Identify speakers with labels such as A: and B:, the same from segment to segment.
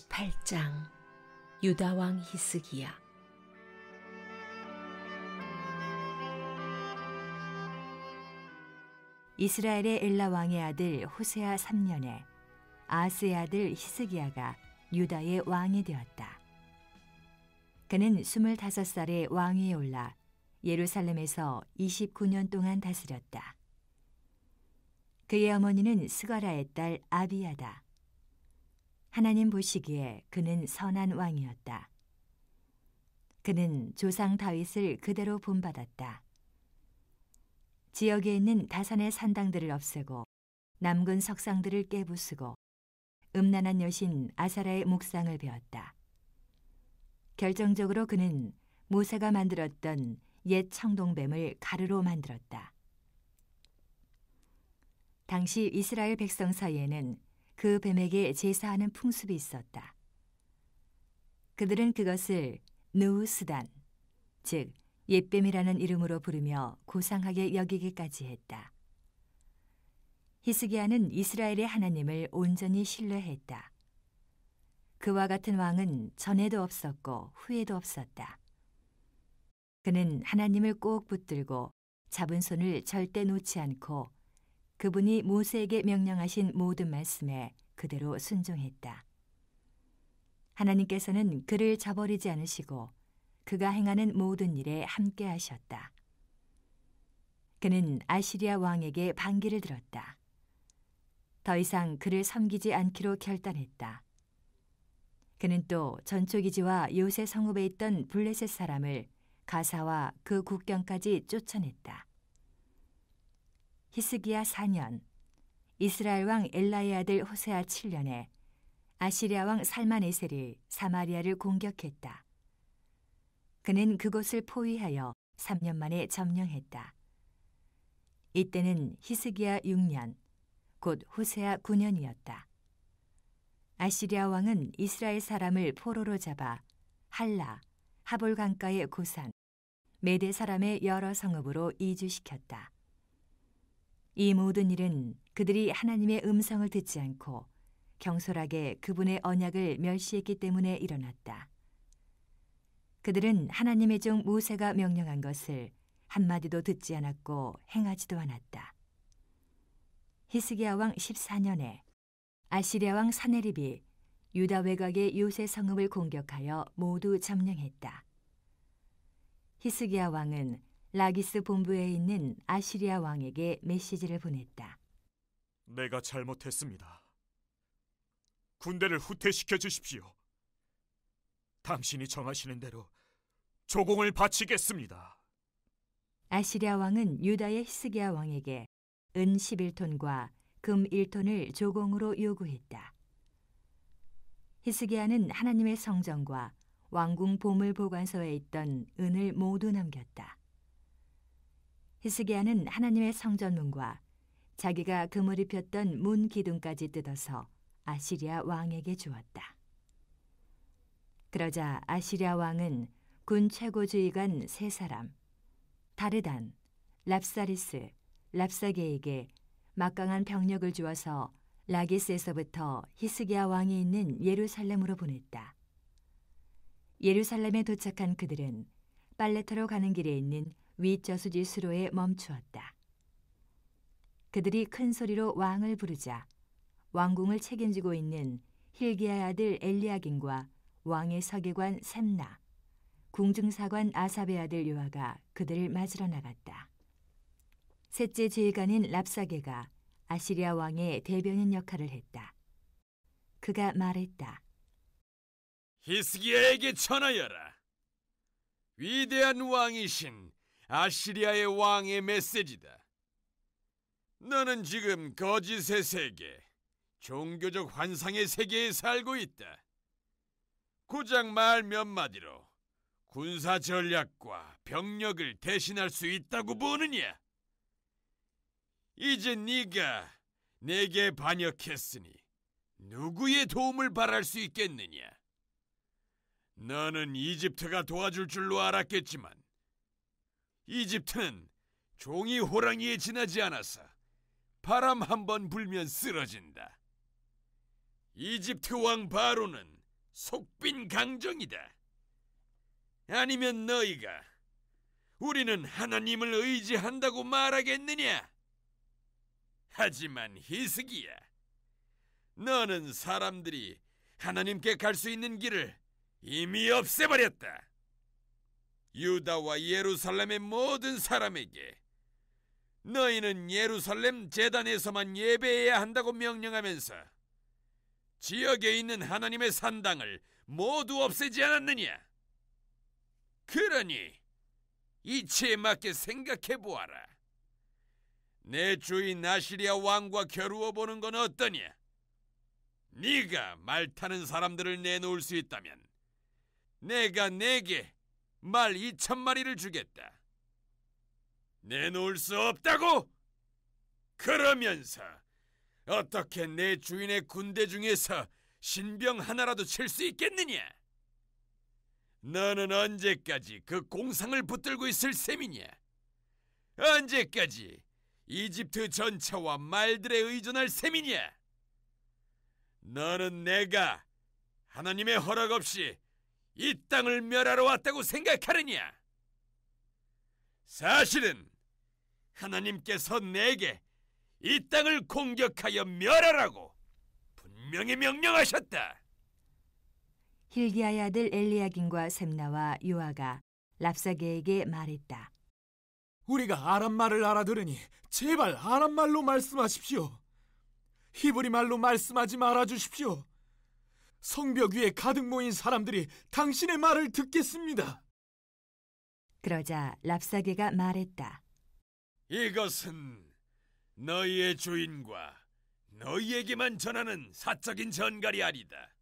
A: 18장 유다왕 히스기야
B: 이스라엘의 엘라 왕의 아들 호세아 3년에 아스의 아들 히스기야가 유다의 왕이 되었다. 그는 25살에 왕위에 올라 예루살렘에서 29년 동안 다스렸다. 그의 어머니는 스가라의 딸 아비야다. 하나님 보시기에 그는 선한 왕이었다. 그는 조상 다윗을 그대로 본받았다. 지역에 있는 다산의 산당들을 없애고 남근 석상들을 깨부수고 음란한 여신 아사라의 목상을 배웠다. 결정적으로 그는 모세가 만들었던 옛 청동뱀을 가루로 만들었다. 당시 이스라엘 백성 사이에는 그 뱀에게 제사하는 풍습이 있었다. 그들은 그것을 누우스단, 즉 옛뱀이라는 이름으로 부르며 고상하게 여기기까지 했다. 히스기야는 이스라엘의 하나님을 온전히 신뢰했다. 그와 같은 왕은 전에도 없었고 후에도 없었다. 그는 하나님을 꼭 붙들고 잡은 손을 절대 놓지 않고 그분이 모세에게 명령하신 모든 말씀에 그대로 순종했다. 하나님께서는 그를 저버리지 않으시고 그가 행하는 모든 일에 함께 하셨다. 그는 아시리아 왕에게 반기를 들었다. 더 이상 그를 섬기지 않기로 결단했다. 그는 또 전초기지와 요새 성읍에 있던 블레셋 사람을 가사와 그 국경까지 쫓아냈다. 히스기야 4년, 이스라엘 왕 엘라의 아들 호세아 7년에 아시리아 왕살만에세리 사마리아를 공격했다. 그는 그곳을 포위하여 3년 만에 점령했다. 이때는 히스기야 6년, 곧 호세아 9년이었다. 아시리아 왕은 이스라엘 사람을 포로로 잡아 할라, 하볼 강가의 고산, 메대 사람의 여러 성읍으로 이주시켰다. 이 모든 일은 그들이 하나님의 음성을 듣지 않고 경솔하게 그분의 언약을 멸시했기 때문에 일어났다. 그들은 하나님의 종 모세가 명령한 것을 한마디도 듣지 않았고 행하지도 않았다. 히스기야 왕 14년에 아시리아 왕 사네립이 유다 외곽의 요새 성읍을 공격하여 모두 점령했다. 히스기야 왕은 라기스 본부에 있는 아시리아 왕에게 메시지를 보냈다.
C: 내가 잘못했습니다. 군대를 후퇴시켜 주십시오. 당신이 정하시는 대로 조공을 바치겠습니다.
B: 아시리아 왕은 유다의 히스기야 왕에게 은 11톤과 금 1톤을 조공으로 요구했다. 히스기야는 하나님의 성전과 왕궁 보물 보관소에 있던 은을 모두 남겼다. 히스기야는 하나님의 성전문과 자기가 그물이 폈던문 기둥까지 뜯어서 아시리아 왕에게 주었다. 그러자 아시리아 왕은 군 최고주의관 세 사람, 다르단, 랍사리스, 랍사게에게 막강한 병력을 주어서 라기스에서부터 히스기야 왕이 있는 예루살렘으로 보냈다. 예루살렘에 도착한 그들은 빨레타로 가는 길에 있는 윗저수지 수로에 멈추었다. 그들이 큰 소리로 왕을 부르자 왕궁을 책임지고 있는 힐기야의 아들 엘리야긴과 왕의 서기관 샘나, 궁증사관 아삽의 아들 요아가 그들을 맞으러 나갔다. 셋째 지휘관인 랍사게가 아시리아 왕의 대변인 역할을 했다. 그가 말했다.
D: 히스기야에게 전하여라. 위대한 왕이신 아시리아의 왕의 메시지다. 너는 지금 거짓의 세계, 종교적 환상의 세계에 살고 있다. 고작 말 몇 마디로 군사 전략과 병력을 대신할 수 있다고 보느냐? 이제 네가 내게 반역했으니 누구의 도움을 바랄 수 있겠느냐? 너는 이집트가 도와줄 줄로 알았겠지만 이집트는 종이 호랑이에 지나지 않아서 바람 한 번 불면 쓰러진다. 이집트 왕 바로는 속빈 강정이다. 아니면 너희가 우리는 하나님을 의지한다고 말하겠느냐? 하지만 희스이야 너는 사람들이 하나님께 갈 수 있는 길을 이미 없애버렸다. 유다와 예루살렘의 모든 사람에게 너희는 예루살렘 재단에서만 예배해야 한다고 명령하면서 지역에 있는 하나님의 산당을 모두 없애지 않았느냐? 그러니 이치에 맞게 생각해 보아라. 내 주인 나시리아 왕과 겨루어 보는 건 어떠냐? 네가 말 타는 사람들을 내놓을 수 있다면 내가 내게 말 2천 마리를 주겠다. 내놓을 수 없다고? 그러면서 어떻게 내 주인의 군대 중에서 신병 하나라도 칠 수 있겠느냐? 너는 언제까지 그 공상을 붙들고 있을 셈이냐? 언제까지 이집트 전차와 말들에 의존할 셈이냐? 너는 내가 하나님의 허락 없이 이 땅을 멸하러 왔다고 생각하느냐? 사실은 하나님께서 내게 이 땅을 공격하여 멸하라고 분명히 명령하셨다.
B: 힐기야의 아들 엘리야긴과 샘나와 요아가 랍사게에게 말했다. 우리가 아람 말을
E: 알아들으니 제발 아람 말로 말씀하십시오. 히브리 말로 말씀하지 말아 주십시오. 성벽 위에 가득 모인 사람들이 당신의 말을 듣겠습니다.
B: 그러자 랍사게가 말했다.
D: 이것은 너희의 주인과 너희에게만 전하는 사적인 전갈이 아니다.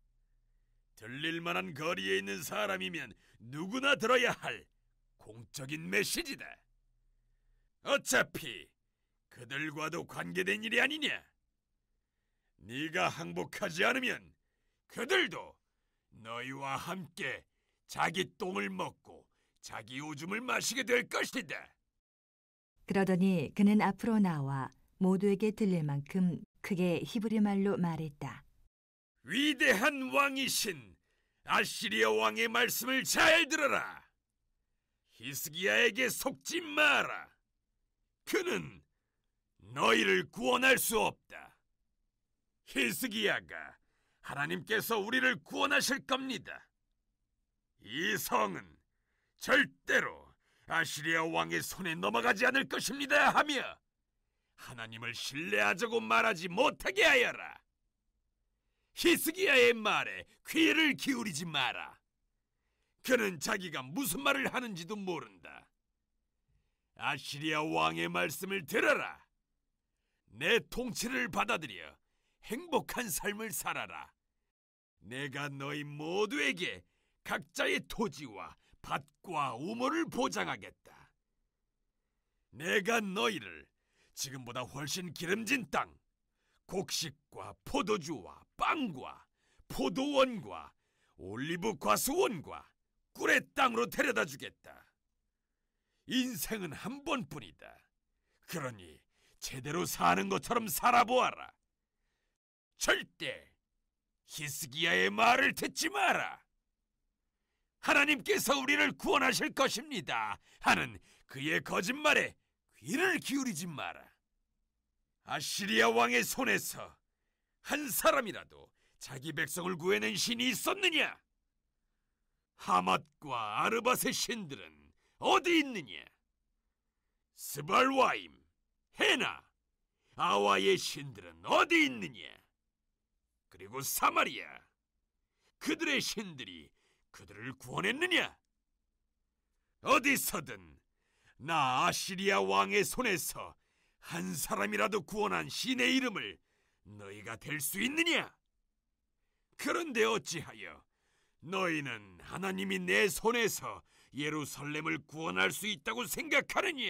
D: 들릴 만한 거리에 있는 사람이면 누구나 들어야 할 공적인 메시지다. 어차피 그들과도 관계된 일이 아니냐. 네가 항복하지 않으면 그들도 너희와 함께 자기 똥을 먹고 자기 오줌을 마시게 될 것이다.
B: 그러더니 그는 앞으로 나와 모두에게 들릴 만큼 크게 히브리 말로 말했다.
D: 위대한 왕이신 아시리아 왕의 말씀을 잘 들어라. 히스기야에게 속지 마라. 그는 너희를 구원할 수 없다. 히스기야가 하나님께서 우리를 구원하실 겁니다. 이 성은 절대로 아시리아 왕의 손에 넘어가지 않을 것입니다 하며 하나님을 신뢰하자고 말하지 못하게 하여라. 히스기야의 말에 귀를 기울이지 마라. 그는 자기가 무슨 말을 하는지도 모른다. 아시리아 왕의 말씀을 들어라. 내 통치를 받아들여 행복한 삶을 살아라. 내가 너희 모두에게 각자의 토지와 밭과 우물을 보장하겠다. 내가 너희를 지금보다 훨씬 기름진 땅, 곡식과 포도주와 빵과 포도원과 올리브 과수원과 꿀의 땅으로 데려다 주겠다. 인생은 한 번뿐이다. 그러니 제대로 사는 것처럼 살아보아라. 절대 히스기야의 말을 듣지 마라. 하나님께서 우리를 구원하실 것입니다. 하는 그의 거짓말에 귀를 기울이지 마라. 아시리아 왕의 손에서 한 사람이라도 자기 백성을 구해낸 신이 있었느냐? 하맛과 아르밧의 신들은 어디 있느냐? 스발와임, 헤나, 아와의 신들은 어디 있느냐? 그리고 사마리아 그들의 신들이 그들을 구원했느냐? 어디서든 나 아시리아 왕의 손에서 한 사람이라도 구원한 신의 이름을 너희가 될 수 있느냐? 그런데 어찌하여 너희는 하나님이 내 손에서 예루살렘을 구원할 수 있다고 생각하느냐?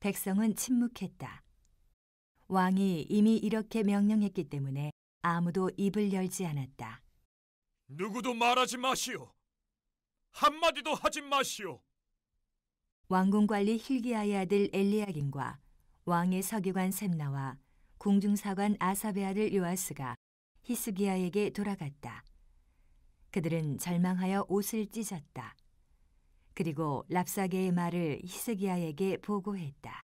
B: 백성은 침묵했다. 왕이 이미 이렇게 명령했기 때문에 아무도 입을 열지 않았다.
C: 누구도 말하지 마시오.
B: 한마디도
C: 하지 마시오.
B: 왕궁관리 힐기야의 아들 엘리야긴과 왕의 서기관 셈나와 궁중사관 아사베 아들 요아스가 히스기야에게 돌아갔다. 그들은 절망하여 옷을 찢었다. 그리고 랍사게의 말을 히스기야에게 보고했다.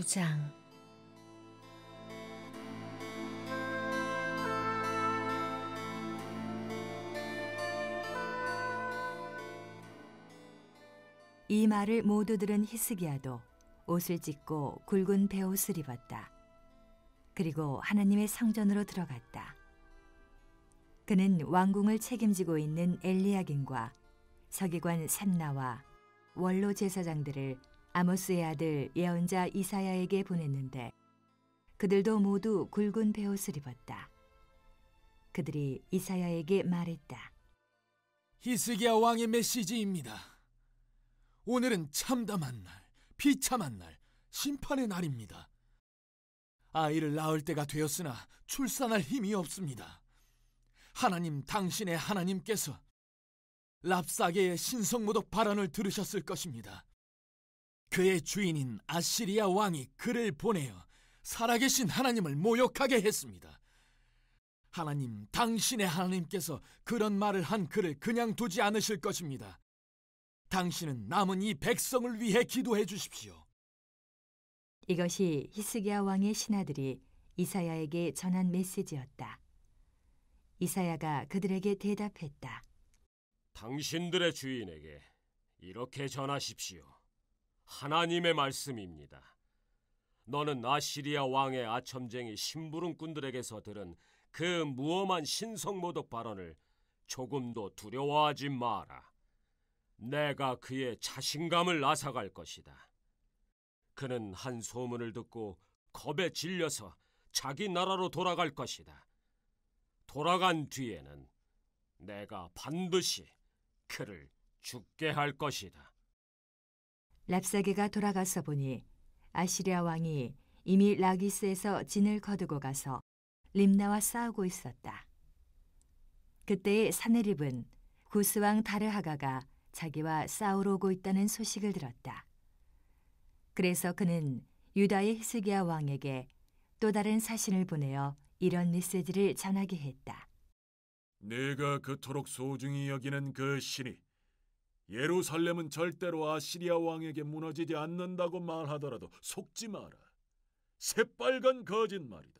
B: 9장 이 말을 모두 들은 히스기야도 옷을 찢고 굵은 베옷을 입었다. 그리고 하나님의 성전으로 들어갔다. 그는 왕궁을 책임지고 있는 엘리야긴과 서기관 샘나와 원로 제사장들을 아모스의 아들 예언자 이사야에게 보냈는데 그들도 모두 굵은 베옷을 입었다. 그들이 이사야에게 말했다.
E: 히스기야 왕의 메시지입니다. 오늘은 참담한 날, 비참한 날, 심판의 날입니다. 아이를 낳을 때가 되었으나 출산할 힘이 없습니다. 하나님 당신의 하나님께서 랍사계의 신성모독 발언을 들으셨을 것입니다. 그의 주인인 아시리아 왕이 그를 보내어 살아계신 하나님을 모욕하게 했습니다. 하나님, 당신의 하나님께서 그런 말을 한 그를 그냥 두지 않으실 것입니다. 당신은 남은
B: 이 백성을 위해
E: 기도해 주십시오.
B: 이것이 히스기야 왕의 신하들이 이사야에게 전한 메시지였다. 이사야가 그들에게 대답했다.
F: 당신들의 주인에게 이렇게 전하십시오. 하나님의 말씀입니다. 너는 아시리아 왕의 아첨쟁이 심부름꾼들에게서 들은 그 무엄한 신성모독 발언을 조금도 두려워하지 마라. 내가 그의 자신감을 앗아갈 것이다. 그는 한 소문을 듣고 겁에 질려서 자기 나라로 돌아갈 것이다. 돌아간 뒤에는 내가 반드시 그를 죽게 할 것이다.
B: 랍사게가 돌아가서 보니 아시리아 왕이 이미 라기스에서 진을 거두고 가서 림나와 싸우고 있었다. 그때의 사네립은 구스왕 다르하가가 자기와 싸우러 오고 있다는 소식을 들었다. 그래서 그는 유다의 히스기야 왕에게 또 다른 사신을 보내어 이런 메시지를 전하게 했다.
G: 내가 그토록 소중히 여기는 그 신이 예루살렘은 절대로 아시리아 왕에게 무너지지 않는다고 말하더라도 속지 마라. 새빨간 거짓말이다.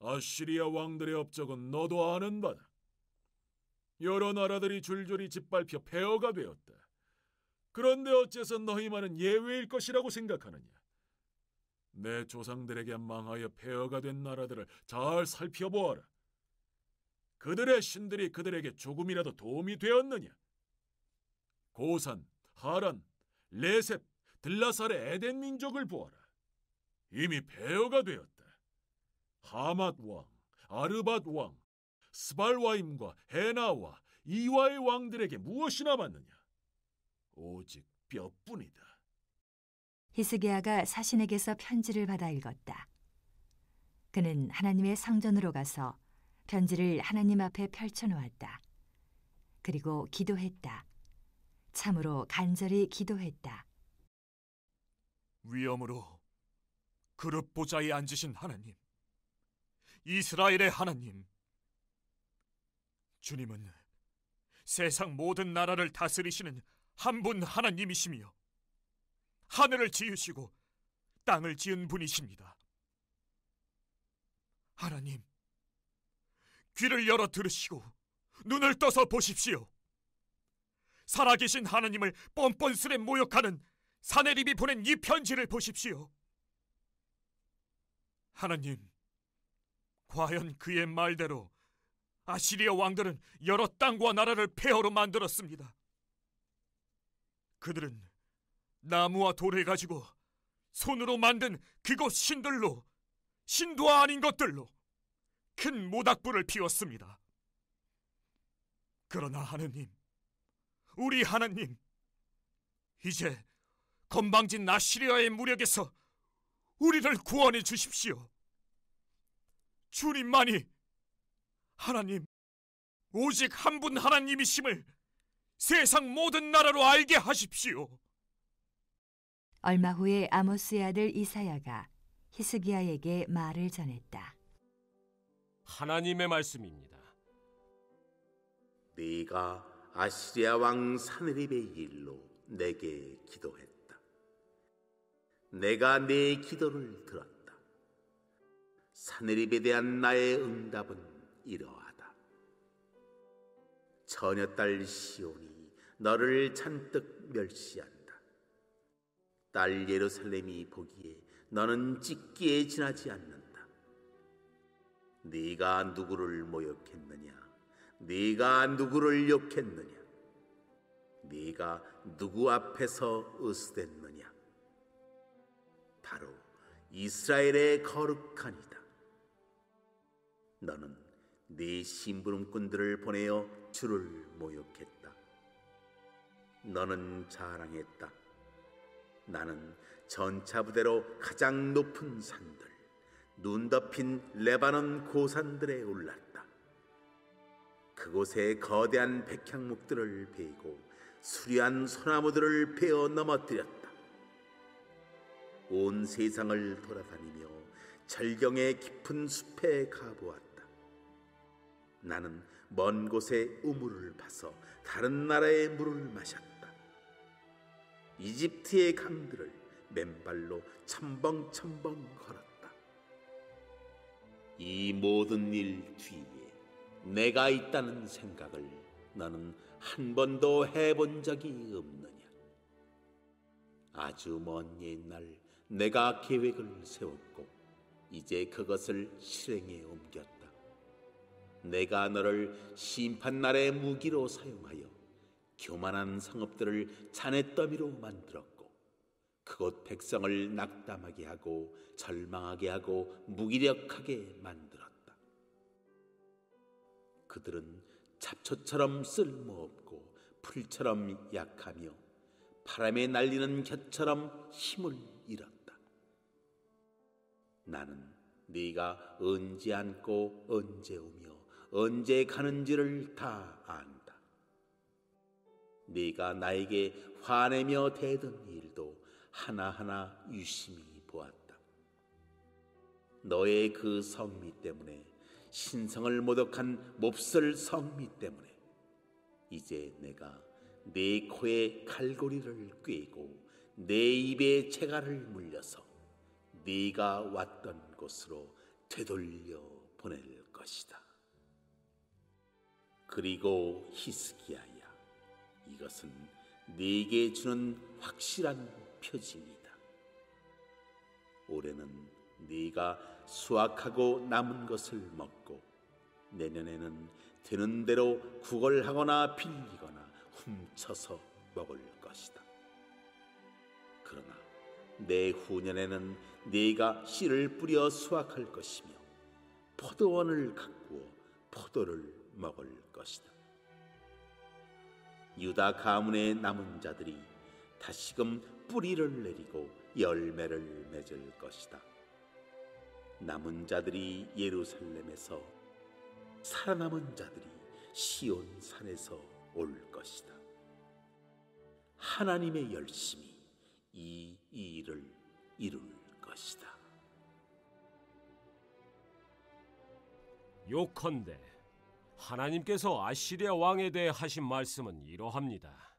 G: 아시리아 왕들의 업적은 너도 아는 바다. 여러 나라들이 줄줄이 짓밟혀 폐허가 되었다. 그런데 어째서 너희만은 예외일 것이라고 생각하느냐? 내 조상들에게 망하여 폐허가 된 나라들을 잘 살펴보아라. 그들의 신들이 그들에게 조금이라도 도움이 되었느냐? 고산, 하란, 레셉, 들라살의 에덴 민족을 보아라. 이미 배어가 되었다. 하맛 왕, 아르밧 왕, 스발와임과 헤나와 이와의 왕들에게 무엇이 남았느냐? 오직
B: 뼈뿐이다. 히스기야가 사신에게서 편지를 받아 읽었다. 그는 하나님의 성전으로 가서 편지를 하나님 앞에 펼쳐 놓았다. 그리고 기도했다. 참으로 간절히 기도했다.
C: 위엄으로 그릇 보좌에 앉으신 하나님, 이스라엘의 하나님, 주님은 세상 모든 나라를 다스리시는 한 분 하나님이시며 하늘을 지으시고 땅을 지은 분이십니다. 하나님, 귀를 열어 들으시고 눈을 떠서 보십시오. 살아계신 하나님을 뻔뻔스레 모욕하는 사내립이 보낸 이 편지를 보십시오. 하나님, 과연 그의 말대로 아시리아 왕들은 여러 땅과 나라를 폐허로 만들었습니다. 그들은 나무와 돌을 가지고 손으로 만든 그곳 신들로 신도 아닌 것들로 큰 모닥불을 피웠습니다. 그러나 하느님, 우리 하나님, 이제 건방진 나시리아의 무력에서 우리를 구원해 주십시오. 주님만이 하나님, 오직 한 분 하나님이심을 세상 모든 나라로 알게 하십시오.
B: 얼마 후에 아모스의 아들 이사야가 히스기야에게 말을 전했다.
H: 하나님의 말씀입니다. 네가 아시리아 왕 사느립의 일로 내게 기도했다. 내가 내 기도를 들었다. 사느립에 대한 나의 응답은 이러하다. 처녀딸 시온이 너를 잔뜩 멸시한다. 딸 예루살렘이 보기에 너는 찢기에 지나지 않는다. 네가 누구를 모욕했느냐? 네가 누구를 욕했느냐? 네가 누구 앞에서 으스댔느냐? 바로 이스라엘의 거룩한이다 너는 네 심부름꾼들을 보내어 주를 모욕했다. 너는 자랑했다. 나는 전차 부대로 가장 높은 산들, 눈 덮인 레바논 고산들에 올랐다. 그곳에 거대한 백향목들을 베이고 수려한 소나무들을 베어 넘어뜨렸다. 온 세상을 돌아다니며 절경의 깊은 숲에 가보았다. 나는 먼 곳에 우물을 파서 다른 나라의 물을 마셨다. 이집트의 강들을 맨발로 첨벙첨벙 걸었다. 이 모든 일뒤에 내가 있다는 생각을 너는 한 번도 해본 적이 없느냐? 아주 먼 옛날 내가 계획을 세웠고 이제 그것을 실행에 옮겼다. 내가 너를 심판날의 무기로 사용하여 교만한 상업들을 자네 더미로 만들었고 그곳 백성을 낙담하게 하고 절망하게 하고 무기력하게 만들었다. 그들은 잡초처럼 쓸모없고 풀처럼 약하며 바람에 날리는 겨처럼 힘을 잃었다. 나는 네가 언제 앉고 언제 오며 언제 가는지를 다 안다. 네가 나에게 화내며 대던 일도 하나하나 유심히 보았다. 너의 그 성미 때문에 신성을 모독한 몹쓸 성미 때문에 이제 내가 내 코에 갈고리를 꿰고 내 입에 채갈을 물려서 네가 왔던 곳으로 되돌려 보낼 것이다. 그리고 히스기야야 이것은 네게 주는 확실한 표징이다. 올해는 네가 수확하고 남은 것을 먹고 내년에는 되는 대로 구걸하거나 빌리거나 훔쳐서 먹을 것이다. 그러나 내 후년에는 네가 씨를 뿌려 수확할 것이며 포도원을 가꾸어 포도를 먹을 것이다. 유다 가문의 남은 자들이 다시금 뿌리를 내리고 열매를 맺을 것이다. 남은 자들이 예루살렘에서 살아남은 자들이 시온 산에서 올 것이다. 하나님의 열심이 이 일을 이룰 것이다.
F: 요컨대 하나님께서 아시리아 왕에 대해 하신 말씀은 이러합니다.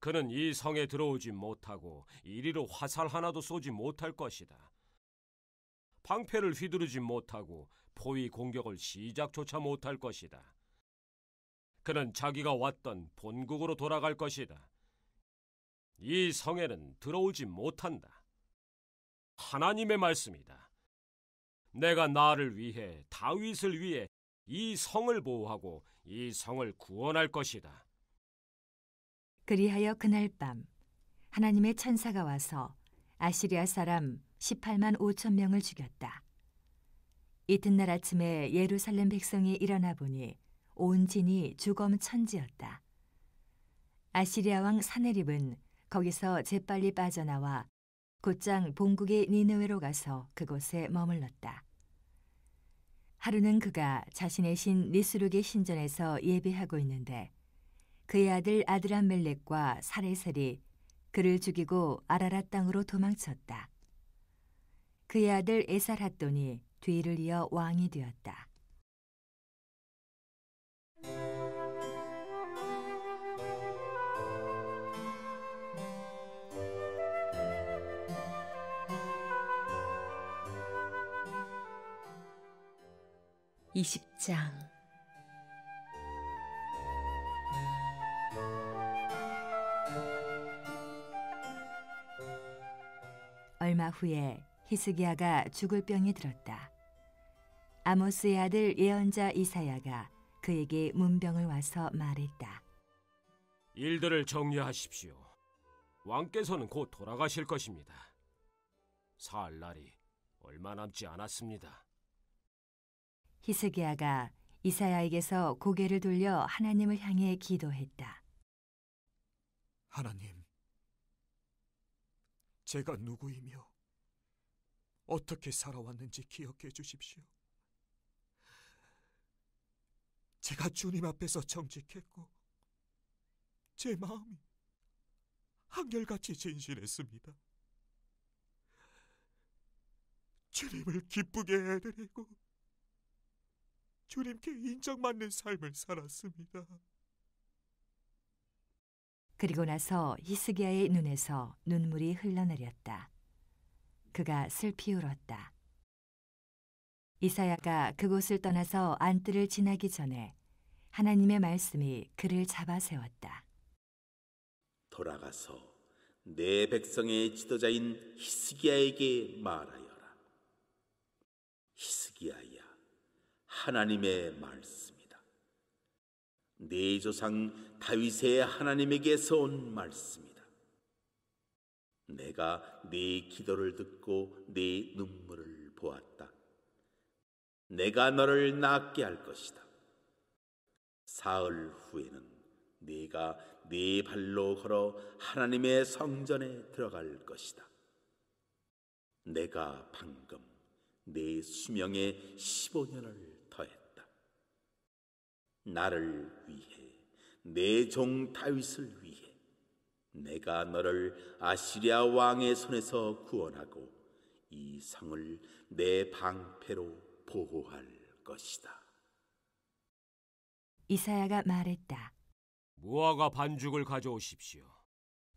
F: 그는 이 성에 들어오지 못하고 이리로 화살 하나도 쏘지 못할 것이다. 방패를 휘두르지 못하고 포위 공격을 시작조차 못할 것이다. 그는 자기가 왔던 본국으로 돌아갈 것이다. 이 성에는 들어오지 못한다. 하나님의 말씀이다. 내가 나를 위해 다윗을 위해 이 성을 보호하고 이 성을 구원할 것이다.
B: 그리하여 그날 밤 하나님의 천사가 와서 아시리아 사람 18만 5천 명을 죽였다. 이튿날 아침에 예루살렘 백성이 일어나 보니 온 진이 주검 천지였다. 아시리아 왕 사네립은 거기서 재빨리 빠져나와 곧장 본국의 니느웨로 가서 그곳에 머물렀다. 하루는 그가 자신의 신 니스룩의 신전에서 예배하고 있는데 그의 아들 아드람 멜렉과 사레셀이 그를 죽이고 아라라 땅으로 도망쳤다. 그의 아들 에살핫돈이 뒤를 이어 왕이 되었다. (20장) 얼마 후에 히스기야가 죽을 병이 들었다. 아모스의 아들 예언자 이사야가 그에게 문병을 와서 말했다.
F: 일들을 정리하십시오. 왕께서는 곧 돌아가실 것입니다. 살 날이 얼마 남지 않았습니다.
B: 히스기야가 이사야에게서 고개를 돌려 하나님을 향해 기도했다.
C: 하나님, 제가 누구이며 어떻게 살아왔는지 기억해 주십시오. 제가 주님 앞에서 정직했고, 제 마음이 한결같이 진실했습니다. 주님을 기쁘게 해드리고, 주님께 인정받는 삶을 살았습니다.
B: 그리고 나서 히스기야의 눈에서 눈물이 흘러내렸다. 그가 슬피 울었다. 이사야가 그곳을 떠나서 안뜰을 지나기 전에 하나님의 말씀이 그를 잡아 세웠다.
H: 돌아가서 내 백성의 지도자인 히스기야에게 말하여라. 히스기야야, 하나님의 말씀이다. 네 조상 다윗의 하나님에게서 온 말씀이다. 내가 네 기도를 듣고 네 눈물을 보았다. 내가 너를 낫게 할 것이다. 사흘 후에는 네가 네 발로 걸어 하나님의 성전에 들어갈 것이다. 내가 방금 네 수명에 15년을 더했다. 나를 위해 내 종 다윗을 위해 내가 너를 아시리아 왕의 손에서 구원하고 이 성을 내 방패로 보호할 것이다.
B: 이사야가 말했다.
H: 무화과 반죽을
B: 가져오십시오.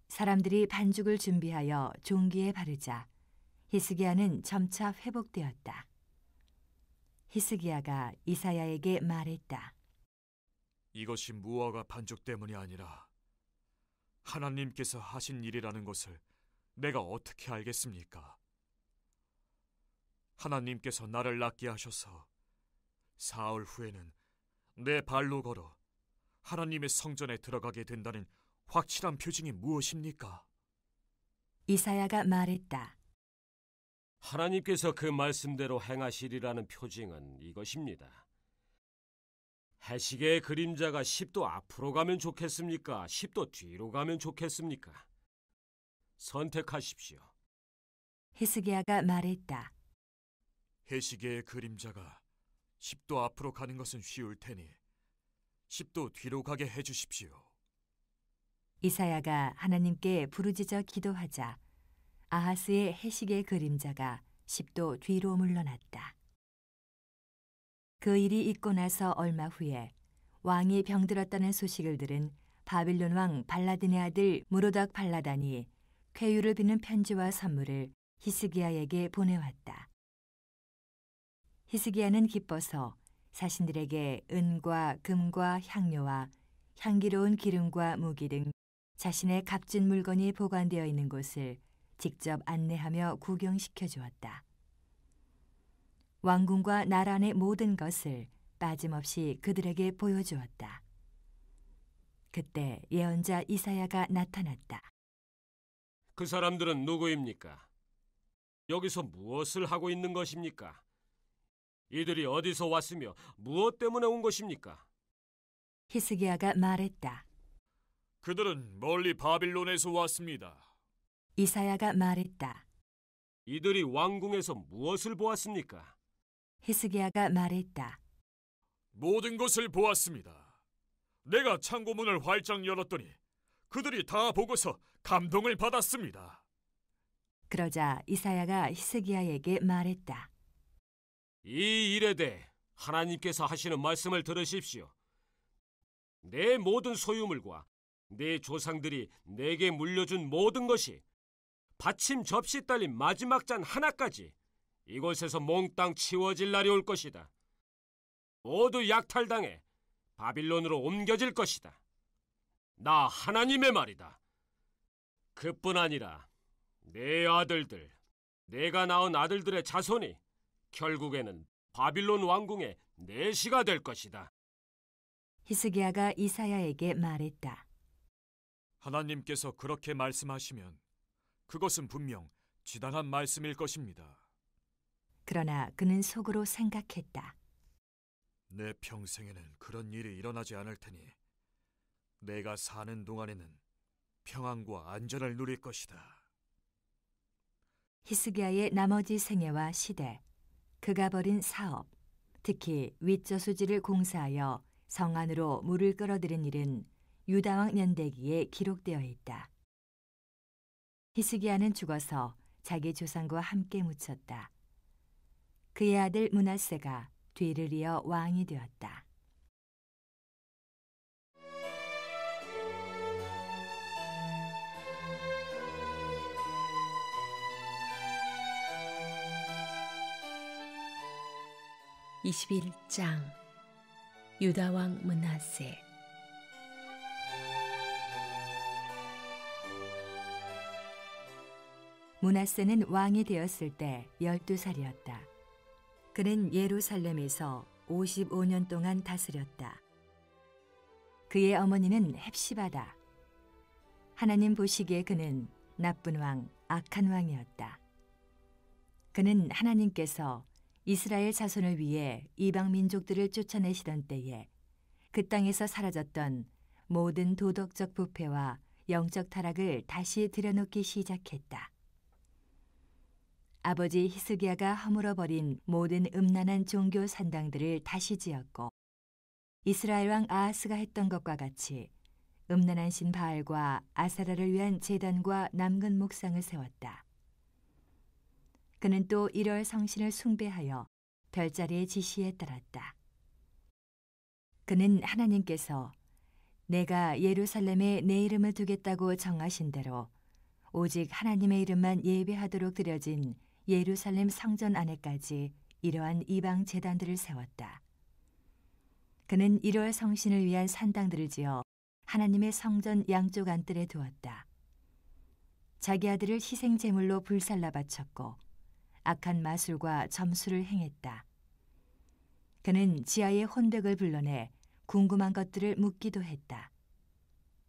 B: 사람들이 반죽을 준비하여 종기에 바르자 히스기야는 점차 회복되었다. 히스기야가 이사야에게 말했다.
C: 이것이 무화과 반죽 때문이 아니라 하나님께서 하신 일이라는 것을 내가 어떻게 알겠습니까? 하나님께서 나를 낳게 하셔서 사흘 후에는 내 발로 걸어 하나님의 성전에 들어가게 된다는 확실한 표징이 무엇입니까?
B: 이사야가 말했다.
F: 하나님께서 그 말씀대로 행하시리라는 표징은 이것입니다. 해시계의 그림자가 10도 앞으로 가면 좋겠습니까? 10도 뒤로 가면 좋겠습니까? 선택하십시오.
B: 헤스기야가 말했다.
C: 해시계의 그림자가 10도 앞으로 가는 것은 쉬울 테니 10도 뒤로 가게 해 주십시오.
B: 이사야가 하나님께 부르짖어 기도하자 아하스의 해시계 그림자가 10도 뒤로 물러났다. 그 일이 있고 나서 얼마 후에 왕이 병들었다는 소식을 들은 바빌론 왕 발라딘의 아들 무로닥 발라단이 쾌유를 비는 편지와 선물을 히스기야에게 보내왔다. 히스기야는 기뻐서 자신들에게 은과 금과 향료와 향기로운 기름과 무기 등 자신의 값진 물건이 보관되어 있는 곳을 직접 안내하며 구경시켜 주었다. 왕궁과 나란의 모든 것을 빠짐없이 그들에게 보여주었다. 그때 예언자 이사야가 나타났다.
F: 그 사람들은 누구입니까? 여기서 무엇을 하고 있는 것입니까? 이들이 어디서 왔으며 무엇 때문에 온 것입니까?
B: 히스기야가 말했다.
F: 그들은 멀리 바빌론에서 왔습니다.
B: 이사야가 말했다.
F: 이들이 왕궁에서 무엇을 보았습니까?
B: 히스기야가 말했다.
C: 모든 것을 보았습니다. 내가 창고문을 활짝 열었더니 그들이 다 보고서 감동을 받았습니다.
B: 그러자 이사야가 히스기야에게 말했다.
F: 이 일에 대해 하나님께서 하시는 말씀을 들으십시오. 내 모든 소유물과 내 조상들이 내게 물려준 모든 것이 받침 접시 딸린 마지막 잔 하나까지 이곳에서 몽땅 치워질 날이 올 것이다. 모두 약탈당해 바빌론으로 옮겨질 것이다. 나 하나님의 말이다. 그뿐 아니라 내 아들들, 내가 낳은 아들들의 자손이 결국에는 바빌론 왕궁의 내시가 될
C: 것이다.
B: 히스기야가 이사야에게 말했다.
C: 하나님께서 그렇게 말씀하시면 그것은 분명 지당한 말씀일 것입니다.
B: 그러나 그는 속으로 생각했다.
C: 내 평생에는 그런 일이 일어나지 않을 테니 내가 사는 동안에는 평안과 안전을 누릴 것이다.
B: 히스기야의 나머지 생애와 시대, 그가 벌인 사업, 특히 윗저수지를 공사하여 성 안으로 물을 끌어들인 일은 유다왕 연대기에 기록되어 있다. 히스기야는 죽어서 자기 조상과 함께 묻혔다. 그의 아들 문하세가 뒤를 이어 왕이 되었다. (21장) 유다왕 문하세 문하세는 왕이 되었을 때 12살이었다. 그는 예루살렘에서 55년 동안 다스렸다. 그의 어머니는 헵시바다. 하나님 보시기에 그는 나쁜 왕, 악한 왕이었다. 그는 하나님께서 이스라엘 자손을 위해 이방 민족들을 쫓아내시던 때에 그 땅에서 사라졌던 모든 도덕적 부패와 영적 타락을 다시 들여놓기 시작했다. 아버지 히스기야가 허물어버린 모든 음란한 종교 산당들을 다시 지었고 이스라엘 왕 아하스가 했던 것과 같이 음란한 신 바알과 아사라를 위한 재단과 남근 목상을 세웠다. 그는 또 1월 성신을 숭배하여 별자리의 지시에 따랐다. 그는 하나님께서 내가 예루살렘에 내 이름을 두겠다고 정하신 대로 오직 하나님의 이름만 예배하도록 드려진 예루살렘 성전 안에까지 이러한 이방 재단들을 세웠다. 그는 1월 성신을 위한 산당들을 지어 하나님의 성전 양쪽 안뜰에 두었다. 자기 아들을 희생 제물로 불살라 바쳤고 악한 마술과 점수를 행했다. 그는 지하의 혼백을 불러내 궁금한 것들을 묻기도 했다.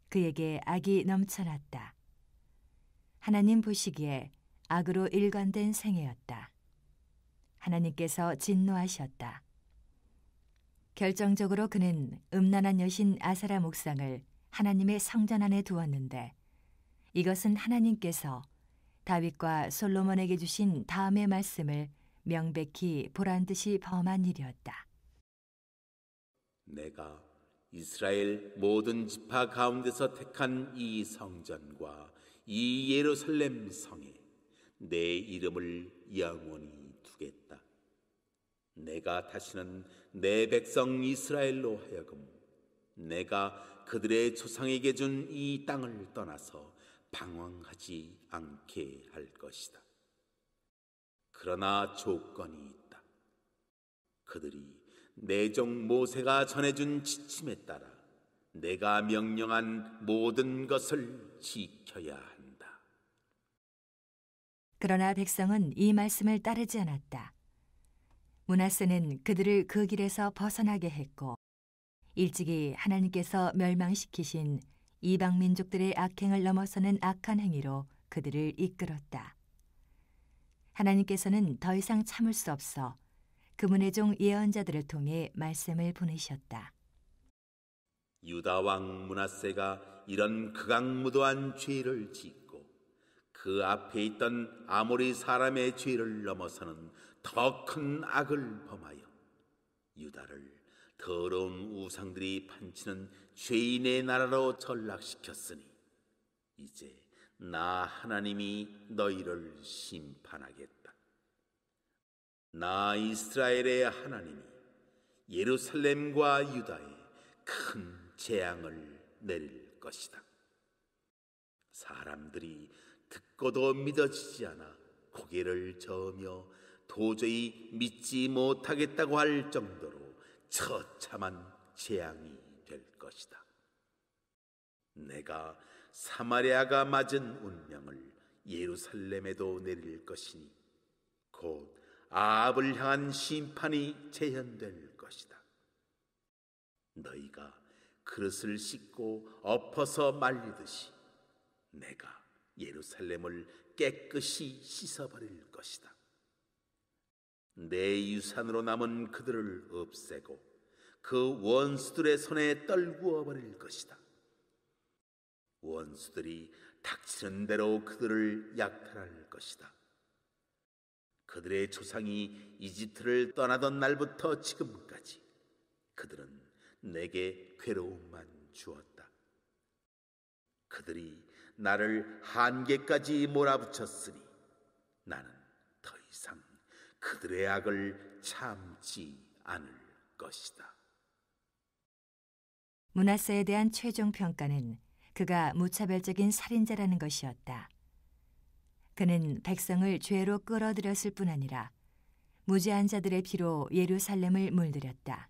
B: 그에게 악이 넘쳐났다. 하나님 보시기에 악으로 일관된 생애였다. 하나님께서 진노하셨다. 결정적으로 그는 음란한 여신 아사라 목상을 하나님의 성전 안에 두었는데 이것은 하나님께서 다윗과 솔로몬에게 주신 다음의 말씀을 명백히 보란 듯이 범한 일이었다.
H: 내가 이스라엘 모든 지파 가운데서 택한 이 성전과 이 예루살렘 성에 내 이름을 영원히 두겠다. 내가 다시는 내 백성 이스라엘로 하여금 내가 그들의 조상에게 준 이 땅을 떠나서 방황하지 않게 할 것이다. 그러나 조건이 있다. 그들이 내 종 모세가 전해준 지침에 따라 내가 명령한 모든 것을 지켜야 한다.
B: 그러나 백성은 이 말씀을 따르지 않았다. 문하스는 그들을 그 길에서 벗어나게 했고 일찍이 하나님께서 멸망시키신 이방 민족들의 악행을 넘어서는 악한 행위로 그들을 이끌었다. 하나님께서는 더 이상 참을 수 없어 그분의 종 예언자들을 통해 말씀을 보내셨다.
H: 유다 왕 문하세가 이런 극악무도한 죄를 짓고 그 앞에 있던 아모리 사람의 죄를 넘어서는 더 큰 악을 범하여 유다를 더러운 우상들이 판치는 죄인의 나라로 전락시켰으니 이제 나 하나님이 너희를 심판하겠다. 나 이스라엘의 하나님이 예루살렘과 유다에 큰 재앙을 내릴 것이다. 사람들이 듣고도 믿어지지 않아 고개를 저으며 도저히 믿지 못하겠다고 할 정도로 처참한 재앙이 될 것이다. 내가 사마리아가 맞은 운명을 예루살렘에도 내릴 것이니 곧 아합을 향한 심판이 재현될 것이다. 너희가 그릇을 씻고 엎어서 말리듯이 내가 예루살렘을 깨끗이 씻어버릴 것이다. 내 유산으로 남은 그들을 없애고 그 원수들의 손에 떨구어 버릴 것이다. 원수들이 닥치는 대로 그들을 약탈할 것이다. 그들의 조상이 이집트를 떠나던 날부터 지금까지 그들은 내게 괴로움만 주었다. 그들이 나를 한계까지 몰아붙였으니 나는 더 이상 그들의 악을 참지 않을 것이다.
B: 문하세에 대한 최종 평가는 그가 무차별적인 살인자라는 것이었다. 그는 백성을 죄로 끌어들였을 뿐 아니라 무죄한 자들의 피로 예루살렘을 물들였다.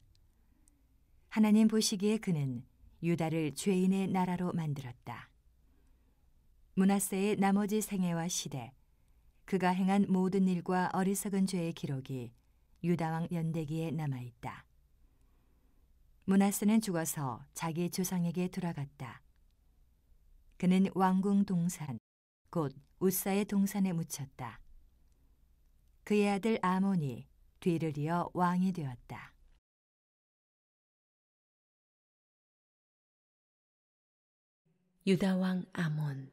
B: 하나님 보시기에 그는 유다를 죄인의 나라로 만들었다. 문하세의 나머지 생애와 시대, 그가 행한 모든 일과 어리석은 죄의 기록이 유다왕 연대기에 남아 있다. 문하세는 죽어서 자기 조상에게 돌아갔다. 그는 왕궁 동산, 곧 우사의 동산에 묻혔다. 그의 아들 아몬이 뒤를 이어 왕이 되었다. 유다 왕 아몬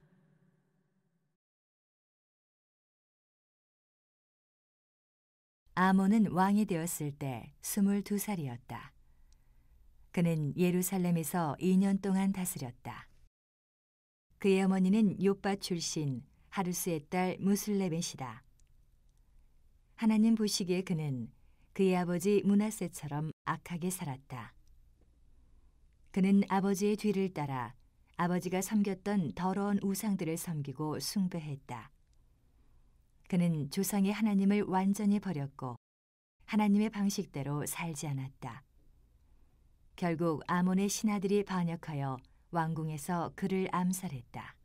B: 아몬은 왕이 되었을 때 22살이었다. 그는 예루살렘에서 2년 동안 다스렸다. 그의 어머니는 요빠 출신 하루스의 딸 무슬레벳이다. 하나님 보시기에 그는 그의 아버지 문하세처럼 악하게 살았다. 그는 아버지의 뒤를 따라 아버지가 섬겼던 더러운 우상들을 섬기고 숭배했다. 그는 조상의 하나님을 완전히 버렸고 하나님의 방식대로 살지 않았다. 결국 아몬의 신하들이 반역하여 왕궁에서 그를 암살했다.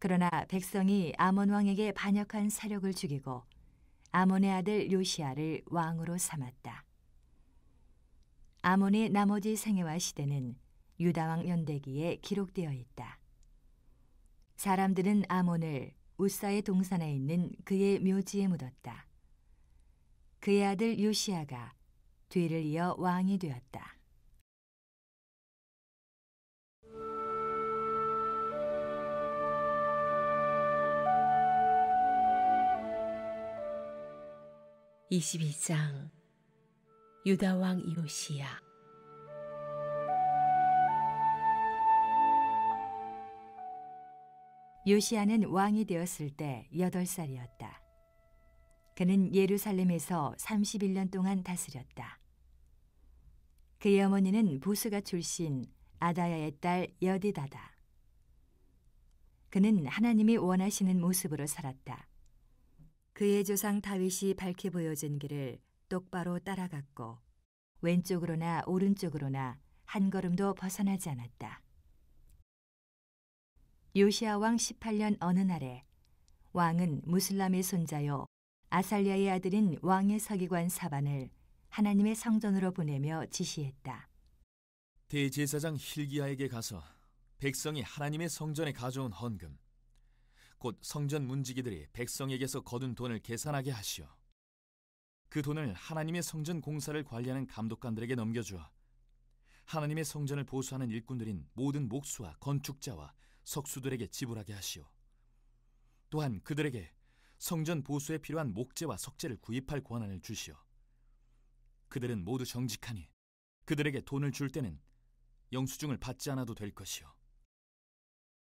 B: 그러나 백성이 아몬 왕에게 반역한 사력을 죽이고 아몬의 아들 요시아를 왕으로 삼았다. 아몬의 나머지 생애와 시대는 유다왕 연대기에 기록되어 있다. 사람들은 아몬을 우사의 동산에 있는 그의 묘지에 묻었다. 그의 아들 요시아가 뒤를 이어 왕이 되었다.
A: (22장) 유다왕 요시야
B: 요시아는 왕이 되었을 때 여덟 살이었다 그는 예루살렘에서 31년 동안 다스렸다. 그의 어머니는 보스가 출신 아다야의 딸 여디다다. 그는 하나님이 원하시는 모습으로 살았다. 그의 조상 다윗이 밝히 보여준 길을 똑바로 따라갔고 왼쪽으로나 오른쪽으로나 한 걸음도 벗어나지 않았다. 요시아 왕 18년 어느 날에 왕은 무슬람의 손자요 아살리아의 아들인 왕의 서기관 사반을 하나님의 성전으로 보내며 지시했다.
E: 대제사장 힐기야에게 가서 백성이 하나님의 성전에 가져온 헌금 곧 성전 문지기들이 백성에게서 거둔 돈을 계산하게 하시오. 그 돈을 하나님의 성전 공사를 관리하는 감독관들에게 넘겨주어 하나님의 성전을 보수하는 일꾼들인 모든 목수와 건축자와 석수들에게 지불하게 하시오. 또한 그들에게 성전 보수에 필요한 목재와 석재를 구입할 권한을 주시오. 그들은 모두 정직하니 그들에게 돈을 줄 때는 영수증을 받지 않아도 될 것이오.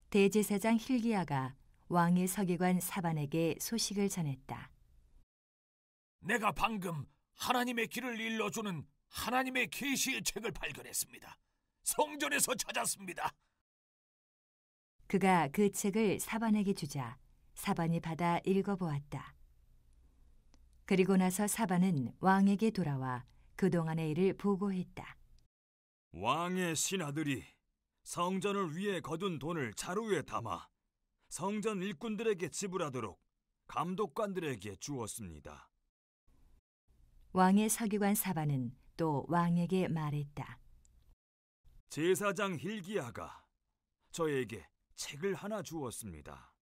B: 대제사장 힐기야가 왕의 서기관 사반에게 소식을 전했다.
D: 내가 방금 하나님의 길을 일러주는 하나님의 계시의 책을 발견했습니다. 성전에서 찾았습니다.
B: 그가 그 책을 사반에게 주자 사반이 받아 읽어보았다. 그리고 나서 사반은 왕에게 돌아와 그동안의 일을 보고했다.
C: 왕의 신하들이 성전을 위해 거둔 돈을 자루에 담아 성전 일꾼들에게 지불하도록 감독관들에게 주었습니다.
B: 왕의 서기관 사반은 또 왕에게 말했다.
C: 제사장 힐기야가 저에게 책을 하나 주었습니다.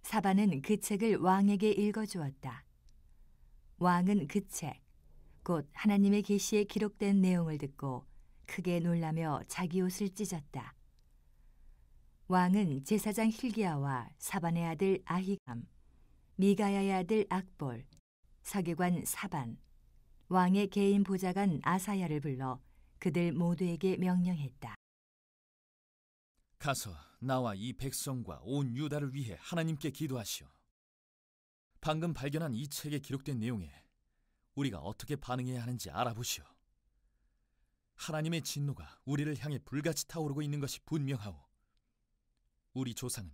B: 사반은 그 책을 왕에게 읽어 주었다. 왕은 그 책, 곧 하나님의 계시에 기록된 내용을 듣고 크게 놀라며 자기 옷을 찢었다. 왕은 제사장 힐기야와 사반의 아들 아히감, 미가야의 아들 악볼, 서기관 사반, 왕의 개인 보좌관 아사야를 불러 그들 모두에게 명령했다.
E: 가서 나와 이 백성과 온 유다를 위해 하나님께 기도하시오. 방금 발견한 이 책에 기록된 내용에 우리가 어떻게 반응해야 하는지 알아보시오. 하나님의 진노가 우리를 향해 불같이 타오르고 있는 것이 분명하오. 우리 조상은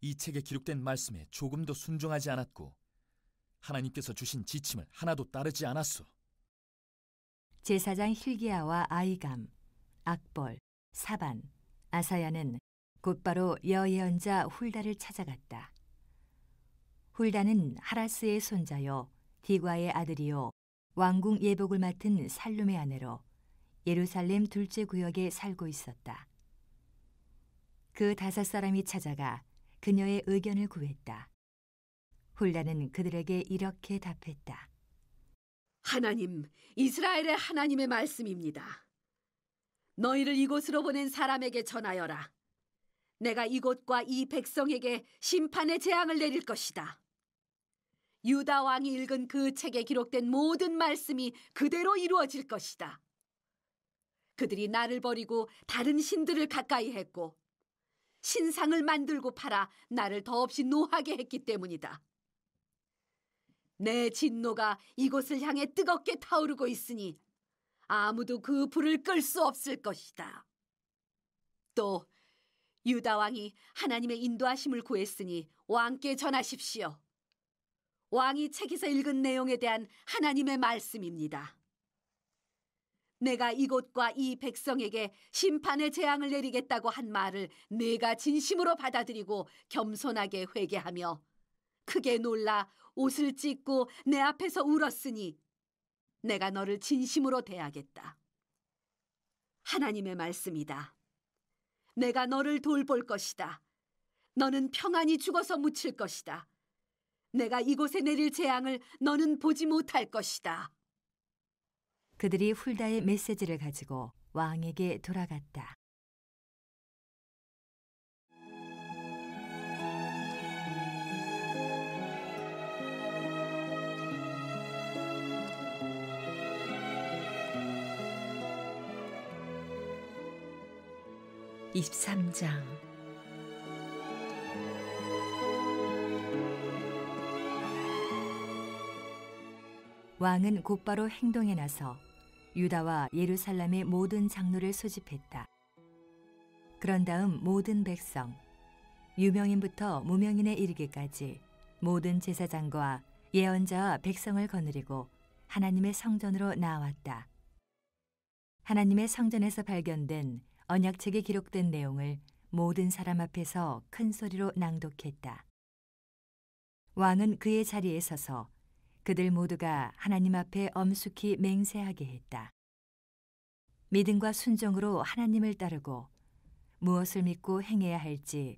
E: 이 책에 기록된 말씀에 조금도 순종하지 않았고 하나님께서 주신 지침을 하나도 따르지 않았소.
B: 제사장 힐기야와 아이감, 악벌, 사반, 아사야는 곧바로 여예언자 훌다를 찾아갔다. 훌다는 하라스의 손자요 디과의 아들이요 왕궁 예복을 맡은 살룸의 아내로 예루살렘 둘째 구역에 살고 있었다. 그 다섯 사람이 찾아가 그녀의 의견을 구했다. 훌다는
A: 그들에게 이렇게 답했다. 하나님, 이스라엘의 하나님의 말씀입니다. 너희를 이곳으로 보낸 사람에게 전하여라. 내가 이곳과 이 백성에게 심판의 재앙을 내릴 것이다. 유다 왕이 읽은 그 책에 기록된 모든 말씀이 그대로 이루어질 것이다. 그들이 나를 버리고 다른 신들을 가까이 했고 신상을 만들고 팔아 나를 더없이 노하게 했기 때문이다. 내 진노가 이곳을 향해 뜨겁게 타오르고 있으니 아무도 그 불을 끌 수 없을 것이다. 또 유다 왕이 하나님의 인도하심을 구했으니 왕께 전하십시오. 왕이 책에서 읽은 내용에 대한 하나님의 말씀입니다. 내가 이곳과 이 백성에게 심판의 재앙을 내리겠다고 한 말을 내가 진심으로 받아들이고 겸손하게 회개하며 크게 놀라 옷을 찢고 내 앞에서 울었으니 내가 너를 진심으로 대하겠다. 하나님의 말씀이다. 내가 너를 돌볼 것이다. 너는 평안히 죽어서 묻힐 것이다. 내가 이곳에 내릴 재앙을 너는 보지 못할 것이다.
B: 그들이 훌다의 메시지를 가지고 왕에게 돌아갔다. 23장 왕은 곧바로 행동에 나서 유다와 예루살렘의 모든 장로를 소집했다. 그런 다음 모든 백성, 유명인부터 무명인에 이르기까지 모든 제사장과 예언자와 백성을 거느리고 하나님의 성전으로 나왔다. 하나님의 성전에서 발견된 언약책에 기록된 내용을 모든 사람 앞에서 큰 소리로 낭독했다. 왕은 그의 자리에 서서 그들 모두가 하나님 앞에 엄숙히 맹세하게 했다. 믿음과 순종으로 하나님을 따르고 무엇을 믿고 행해야 할지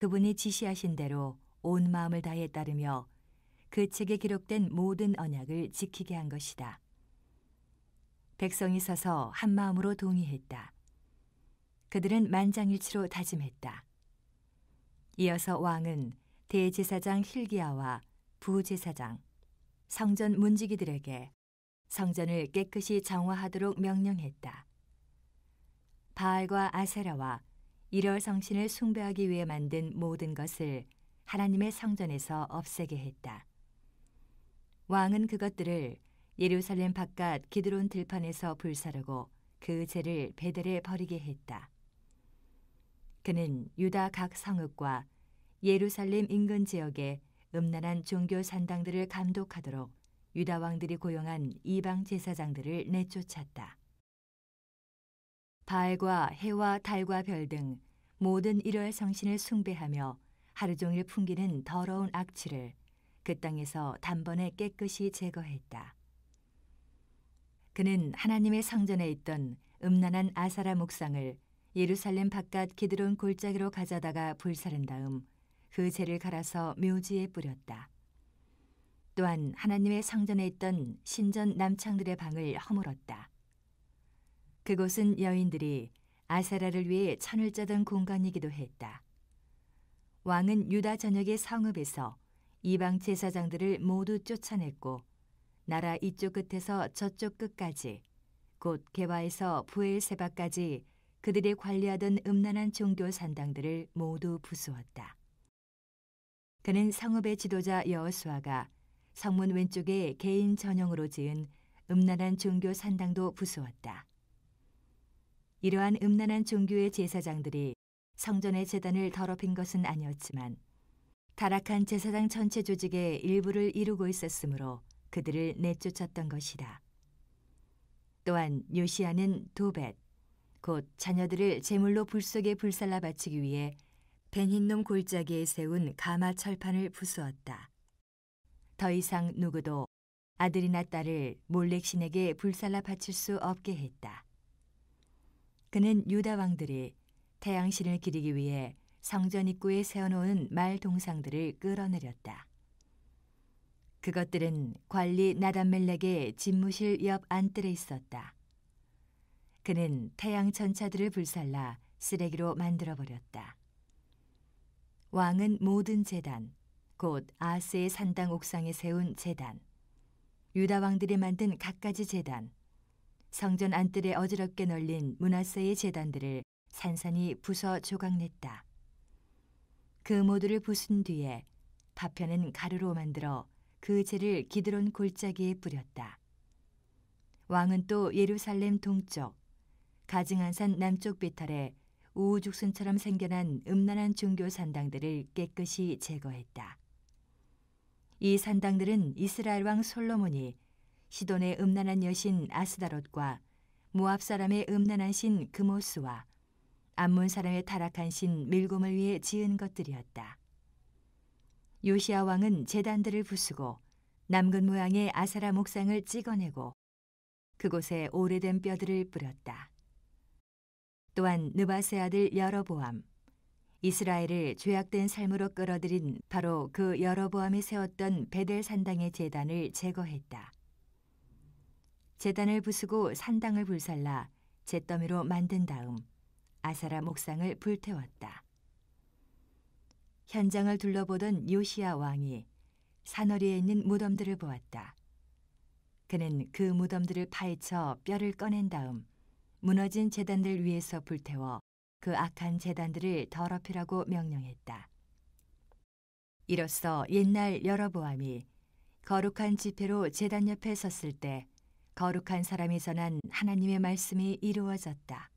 B: 그분이 지시하신 대로 온 마음을 다해 따르며 그 책에 기록된 모든 언약을 지키게 한 것이다. 백성이 서서 한 마음으로 동의했다. 그들은 만장일치로 다짐했다. 이어서 왕은 대제사장 힐기야와 부제사장, 성전 문지기들에게 성전을 깨끗이 정화하도록 명령했다. 바알과 아세라와 일월 성신을 숭배하기 위해 만든 모든 것을 하나님의 성전에서 없애게 했다. 왕은 그것들을 예루살렘 바깥 기드론 들판에서 불사르고 그 죄를 베델에 버리게 했다. 그는 유다 각 성읍과 예루살렘 인근 지역의 음란한 종교 산당들을 감독하도록 유다 왕들이 고용한 이방 제사장들을 내쫓았다. 바알과 해와 달과 별 등 모든 일월 성신을 숭배하며 하루 종일 풍기는 더러운 악취를 그 땅에서 단번에 깨끗이 제거했다. 그는 하나님의 성전에 있던 음란한 아사라 목상을 예루살렘 바깥 기드론 골짜기로 가져다가 불사른 다음 그 재를 갈아서 묘지에 뿌렸다. 또한 하나님의 성전에 있던 신전 남창들의 방을 허물었다. 그곳은 여인들이 아세라를 위해 천을 짜던 공간이기도 했다. 왕은 유다 전역의 성읍에서 이방 제사장들을 모두 쫓아냈고 나라 이쪽 끝에서 저쪽 끝까지 곧 개화에서 부엘세바까지 그들이 관리하던 음란한 종교 산당들을 모두 부수었다. 그는 성읍의 지도자 여호수아가 성문 왼쪽에 개인 전용으로 지은 음란한 종교 산당도 부수었다. 이러한 음란한 종교의 제사장들이 성전의 재단을 더럽힌 것은 아니었지만 타락한 제사장 전체 조직의 일부를 이루고 있었으므로 그들을 내쫓았던 것이다. 또한 요시아는 도벳, 곧 자녀들을 제물로 불 속에 불살라 바치기 위해 벤흰놈 골짜기에 세운 가마 철판을 부수었다. 더 이상 누구도 아들이나 딸을 몰렉 신에게 불살라 바칠 수 없게 했다. 그는 유다 왕들이 태양 신을 기리기 위해 성전 입구에 세워놓은 말 동상들을 끌어내렸다. 그것들은 관리 나단멜렉의 집무실 옆 안뜰에 있었다. 그는 태양 전차들을 불살라 쓰레기로 만들어 버렸다. 왕은 모든 재단, 곧 아스의 산당 옥상에 세운 재단, 유다 왕들이 만든 갖가지 재단, 성전 안뜰에 어지럽게 널린 문화세의 재단들을 산산히 부서 조각냈다. 그 모두를 부순 뒤에 파편은 가루로 만들어 그 재를 기드론 골짜기에 뿌렸다. 왕은 또 예루살렘 동쪽 가증한산 남쪽 비탈에 우우죽순처럼 생겨난 음란한 종교 산당들을 깨끗이 제거했다. 이 산당들은 이스라엘 왕 솔로몬이 시돈의 음란한 여신 아스다롯과 모압 사람의 음란한 신 그모스와 암몬 사람의 타락한 신 밀곰을 위해 지은 것들이었다. 요시아 왕은 재단들을 부수고 남근 모양의 아사라 목상을 찍어내고 그곳에 오래된 뼈들을 뿌렸다. 또한 느바세 아들 여러보암 이스라엘을 죄악된 삶으로 끌어들인 바로 그 여러보암이 세웠던 베델 산당의 재단을 제거했다. 재단을 부수고 산당을 불살라 잿더미로 만든 다음 아사라 목상을 불태웠다. 현장을 둘러보던 요시아 왕이 산허리에 있는 무덤들을 보았다. 그는 그 무덤들을 파헤쳐 뼈를 꺼낸 다음 무너진 재단들 위에서 불태워 그 악한 재단들을 더럽히라고 명령했다. 이로써 옛날 여러보암이 거룩한 집회로 재단 옆에 섰을 때 거룩한 사람이 전한 하나님의 말씀이 이루어졌다.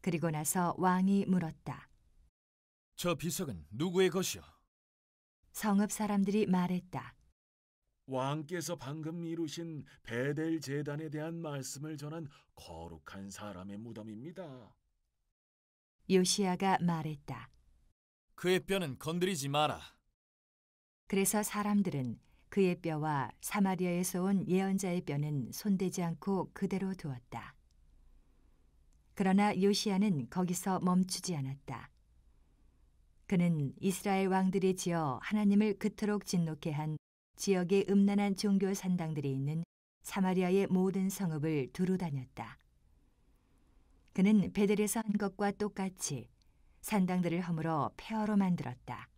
B: 그리고 나서 왕이 물었다.
E: 저 비석은 누구의 것이요?
B: 성읍 사람들이 말했다.
G: 왕께서 방금 이루신 베델 재단에 대한 말씀을 전한 거룩한 사람의 무덤입니다.
B: 요시아가 말했다.
E: 그의 뼈는 건드리지 마라.
B: 그래서 사람들은 그의 뼈와 사마리아에서 온 예언자의 뼈는 손대지 않고 그대로 두었다. 그러나 요시아는 거기서 멈추지 않았다. 그는 이스라엘 왕들이 지어 하나님을 그토록 진노케 한 지역의 음란한 종교 산당들이 있는 사마리아의 모든 성읍을 두루 다녔다. 그는 베델에서 한 것과 똑같이 산당들을 허물어 폐허로 만들었다.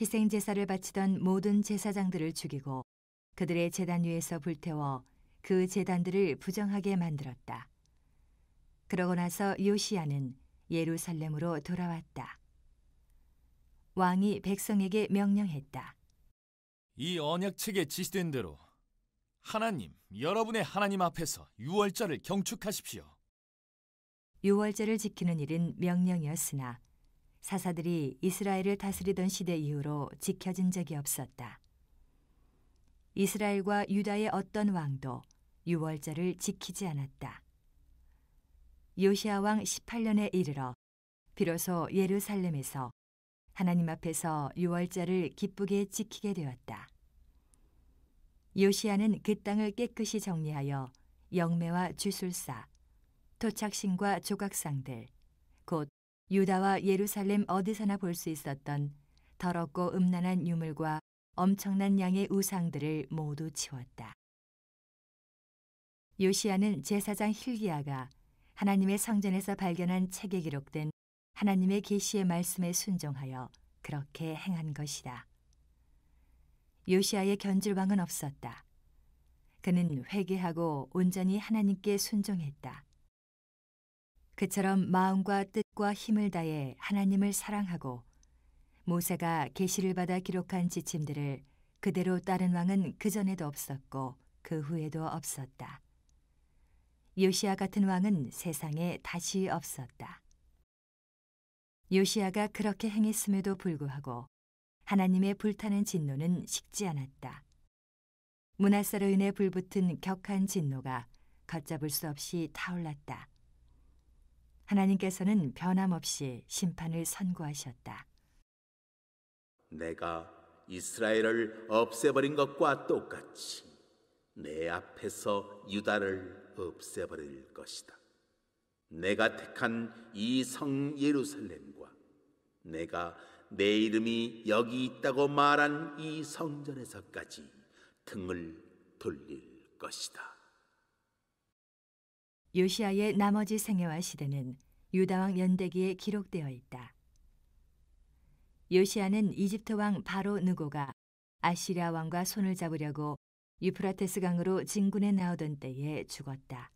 B: 희생 제사를 바치던 모든 제사장들을 죽이고 그들의 제단 위에서 불태워 그 제단들을 부정하게 만들었다. 그러고 나서 요시야는 예루살렘으로 돌아왔다. 왕이 백성에게 명령했다.
E: 이 언약책에 지시된 대로 하나님, 여러분의 하나님 앞에서 유월절을 경축하십시오.
B: 유월절을 지키는 일은 명령이었으나 사사들이 이스라엘을 다스리던 시대 이후로 지켜진 적이 없었다. 이스라엘과 유다의 어떤 왕도 유월절을 지키지 않았다. 요시아 왕 18년에 이르러 비로소 예루살렘에서 하나님 앞에서 유월절을 기쁘게 지키게 되었다. 요시아는 그 땅을 깨끗이 정리하여 영매와 주술사, 도착신과 조각상들, 곧 유다와 예루살렘 어디서나 볼 수 있었던 더럽고 음란한 유물과 엄청난 양의 우상들을 모두 치웠다. 요시아는 제사장 힐기야가 하나님의 성전에서 발견한 책에 기록된 하나님의 계시의 말씀에 순종하여 그렇게 행한 것이다. 요시아의 견질왕은 없었다. 그는 회개하고 온전히 하나님께 순종했다. 그처럼 마음과 뜻과 힘을 다해 하나님을 사랑하고 모세가 계시를 받아 기록한 지침들을 그대로 따른 왕은 그 전에도 없었고 그 후에도 없었다. 요시아 같은 왕은 세상에 다시 없었다. 요시아가 그렇게 행했음에도 불구하고 하나님의 불타는 진노는 식지 않았다. 문하사로 인해 불붙은 격한 진노가 걷잡을 수 없이 타올랐다. 하나님께서는 변함없이 심판을 선고하셨다.
H: 내가 이스라엘을 없애버린 것과 똑같이 내 앞에서 유다를 없애버릴 것이다. 내가 택한 이 성 예루살렘과 내가 내 이름이 여기 있다고 말한 이 성전에서까지 등을 돌릴 것이다.
B: 요시아의 나머지 생애와 시대는 유다 왕 연대기에 기록되어 있다. 요시아는 이집트 왕 바로 느고가 아시리아 왕과 손을 잡으려고 유프라테스 강으로 진군해 나오던 때에 죽었다.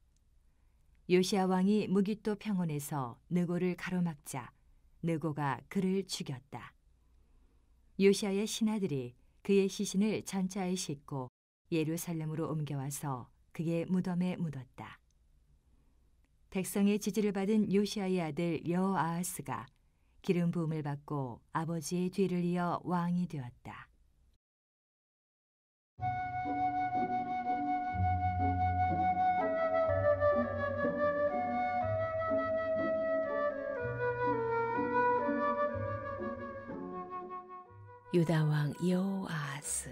B: 요시아 왕이 무기또 평원에서 느고를 가로막자 느고가 그를 죽였다. 요시아의 신하들이 그의 시신을 전차에 싣고 예루살렘으로 옮겨와서 그의 무덤에 묻었다. 백성의 지지를 받은 요시아의 아들 여아하스가 기름 부음을 받고 아버지의 뒤를 이어 왕이 되었다. 유다 왕 여아스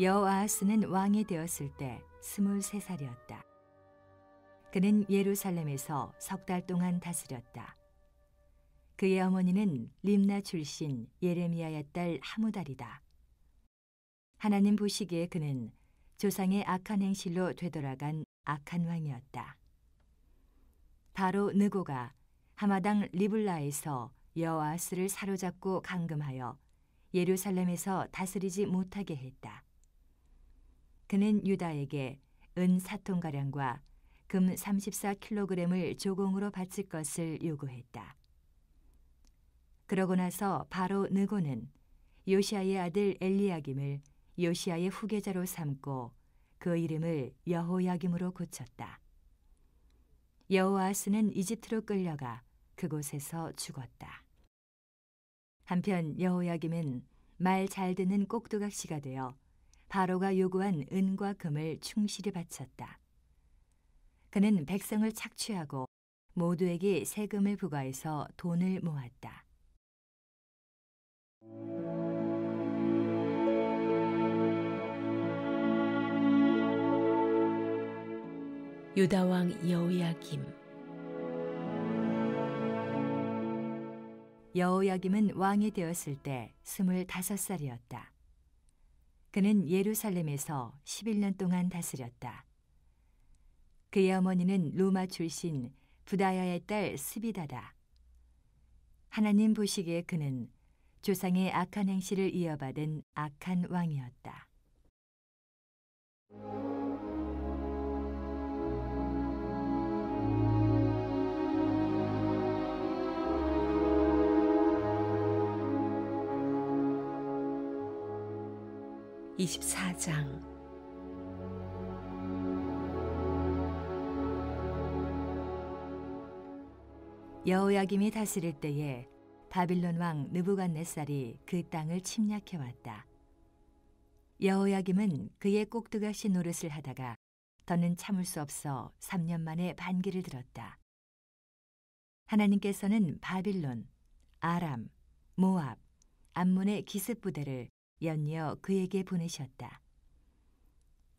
B: 여아스는 왕이 되었을 때 23살이었다. 그는 예루살렘에서 석 달 동안 다스렸다. 그의 어머니는 림나 출신 예레미야의 딸 하무달이다. 하나님 보시기에 그는 조상의 악한 행실로 되돌아간 악한 왕이었다. 바로 느고가 하마당 리블라에서 여아스를 사로잡고 감금하여 예루살렘에서 다스리지 못하게 했다. 그는 유다에게 은 사통가량과 금 34kg을 조공으로 바칠 것을 요구했다. 그러고 나서 바로 느고는 요시아의 아들 엘리야김을 요시아의 후계자로 삼고 그 이름을 여호야김으로 고쳤다. 여호아스는 이집트로 끌려가 그곳에서 죽었다. 한편 여호야김은 말 잘 듣는 꼭두각시가 되어 바로가 요구한 은과 금을 충실히 바쳤다. 그는 백성을 착취하고 모두에게 세금을 부과해서 돈을 모았다.
A: 유다 왕 여호야김
B: 여호야김은 왕이 되었을 때 25살이었다. 그는 예루살렘에서 11년 동안 다스렸다. 그의 어머니는 로마 출신 부다야의 딸 스비다다. 하나님 보시기에 그는 조상의 악한 행실을 이어받은 악한 왕이었다. 24장 여호야김이 다스릴 때에 바빌론 왕 느부갓네살이 그 땅을 침략해 왔다. 여호야김은 그의 꼭두가신 노릇을 하다가 더는 참을 수 없어 3년 만에 반기를 들었다. 하나님께서는 바빌론, 아람, 모압, 암몬의 기습 부대를 연이어 그에게 보내셨다.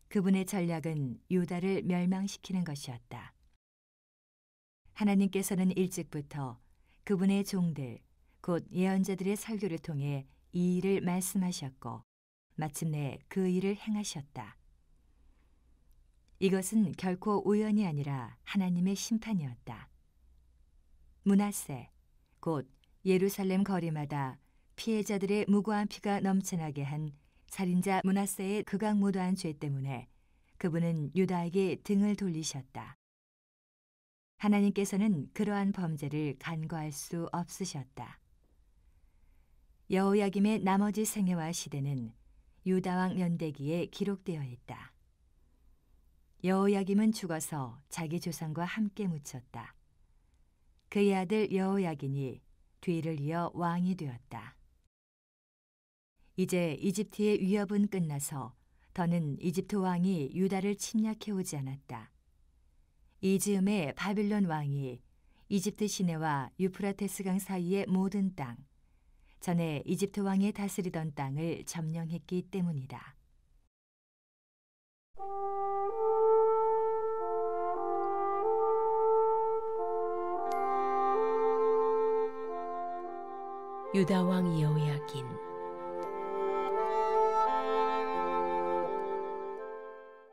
B: 그분의 전략은 유다를 멸망시키는 것이었다. 하나님께서는 일찍부터 그분의 종들, 곧 예언자들의 설교를 통해 이 일을 말씀하셨고, 마침내 그 일을 행하셨다. 이것은 결코 우연이 아니라 하나님의 심판이었다. 문하세, 곧 예루살렘 거리마다 피해자들의 무고한 피가 넘쳐나게 한 살인자 문하세의 극악무도한 죄 때문에 그분은 유다에게 등을 돌리셨다. 하나님께서는 그러한 범죄를 간과할 수 없으셨다. 여호야김의 나머지 생애와 시대는 유다왕 연대기에 기록되어 있다. 여호야김은 죽어서 자기 조상과 함께 묻혔다. 그의 아들 여호야긴이 뒤를 이어 왕이 되었다. 이제 이집트의 위협은 끝나서 더는 이집트 왕이 유다를 침략해 오지 않았다. 이 즈음에 바빌론 왕이 이집트 시내와 유프라테스강 사이의 모든 땅, 전에 이집트 왕이 다스리던 땅을 점령했기 때문이다.
A: 유다 왕 여호야긴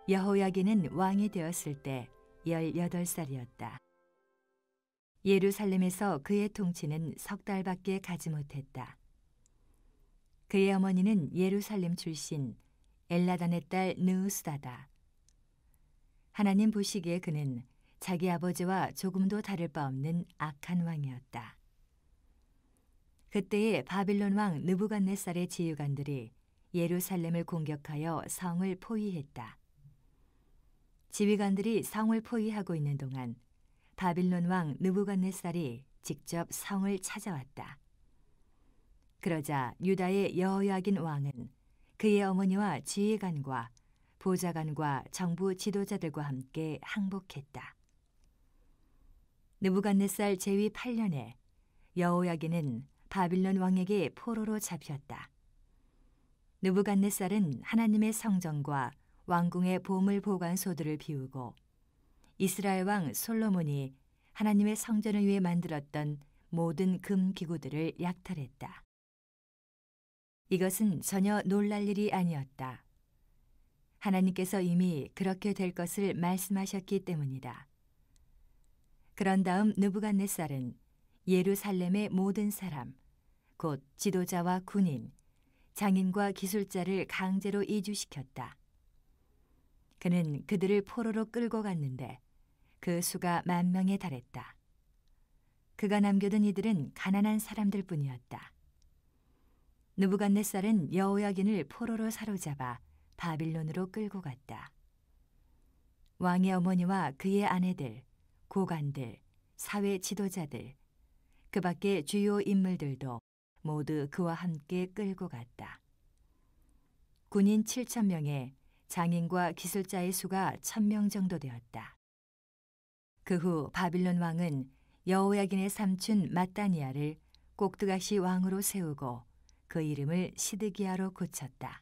B: 여호야기는 왕이 되었을 때 18살이었다. 예루살렘에서 그의 통치는 석 달밖에 가지 못했다. 그의 어머니는 예루살렘 출신 엘라단의 딸 느우스다다. 하나님 보시기에 그는 자기 아버지와 조금도 다를 바 없는 악한 왕이었다. 그때의 바빌론 왕 느부갓네살의 지휘관들이 예루살렘을 공격하여 성을 포위했다. 지휘관들이 성을 포위하고 있는 동안 바빌론 왕 느부갓네살이 직접 성을 찾아왔다. 그러자 유다의 여호야긴 왕은 그의 어머니와 지휘관과 보좌관과 정부 지도자들과 함께 항복했다. 느부갓네살 제위 8년에 여호야기는 바빌론 왕에게 포로로 잡혔다. 느부갓네살은 하나님의 성전과 왕궁의 보물 보관소들을 비우고 이스라엘 왕 솔로몬이 하나님의 성전을 위해 만들었던 모든 금 기구들을 약탈했다. 이것은 전혀 놀랄 일이 아니었다. 하나님께서 이미 그렇게 될 것을 말씀하셨기 때문이다. 그런 다음 느부갓네살은 예루살렘의 모든 사람, 곧 지도자와 군인, 장인과 기술자를 강제로 이주시켰다. 그는 그들을 포로로 끌고 갔는데 그 수가 만 명에 달했다. 그가 남겨둔 이들은 가난한 사람들 뿐이었다. 느부갓네살은 여호야긴을 포로로 사로잡아 바빌론으로 끌고 갔다. 왕의 어머니와 그의 아내들, 고관들, 사회 지도자들, 그 밖의 주요 인물들도 모두 그와 함께 끌고 갔다. 군인 7천 명에 장인과 기술자의 수가 천 명 정도 되었다. 그 후 바빌론 왕은 여호야긴의 삼촌 마따니아를 꼭두각시 왕으로 세우고 그 이름을 시드기야로 고쳤다.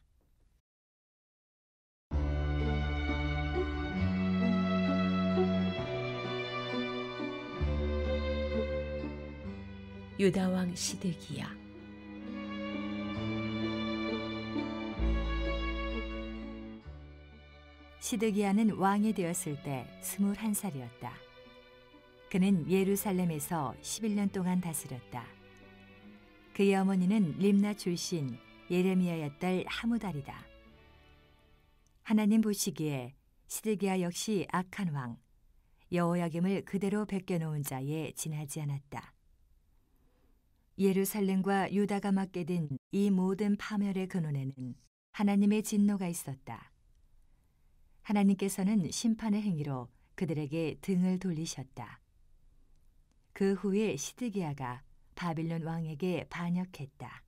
A: 유다 왕 시드기야
B: 시드기야는 왕이 되었을 때 21살이었다. 그는 예루살렘에서 11년 동안 다스렸다. 그의 어머니는 림나 출신 예레미야의 딸 하무달이다. 하나님 보시기에 시드기야 역시 악한 왕 여호야김을 그대로 베껴놓은 자에 지나지 않았다. 예루살렘과 유다가 맞게된 이 모든 파멸의 근원에는 하나님의 진노가 있었다. 하나님께서는 심판의 행위로 그들에게 등을 돌리셨다. 그 후에 시드기야가 바빌론 왕에게 반역했다.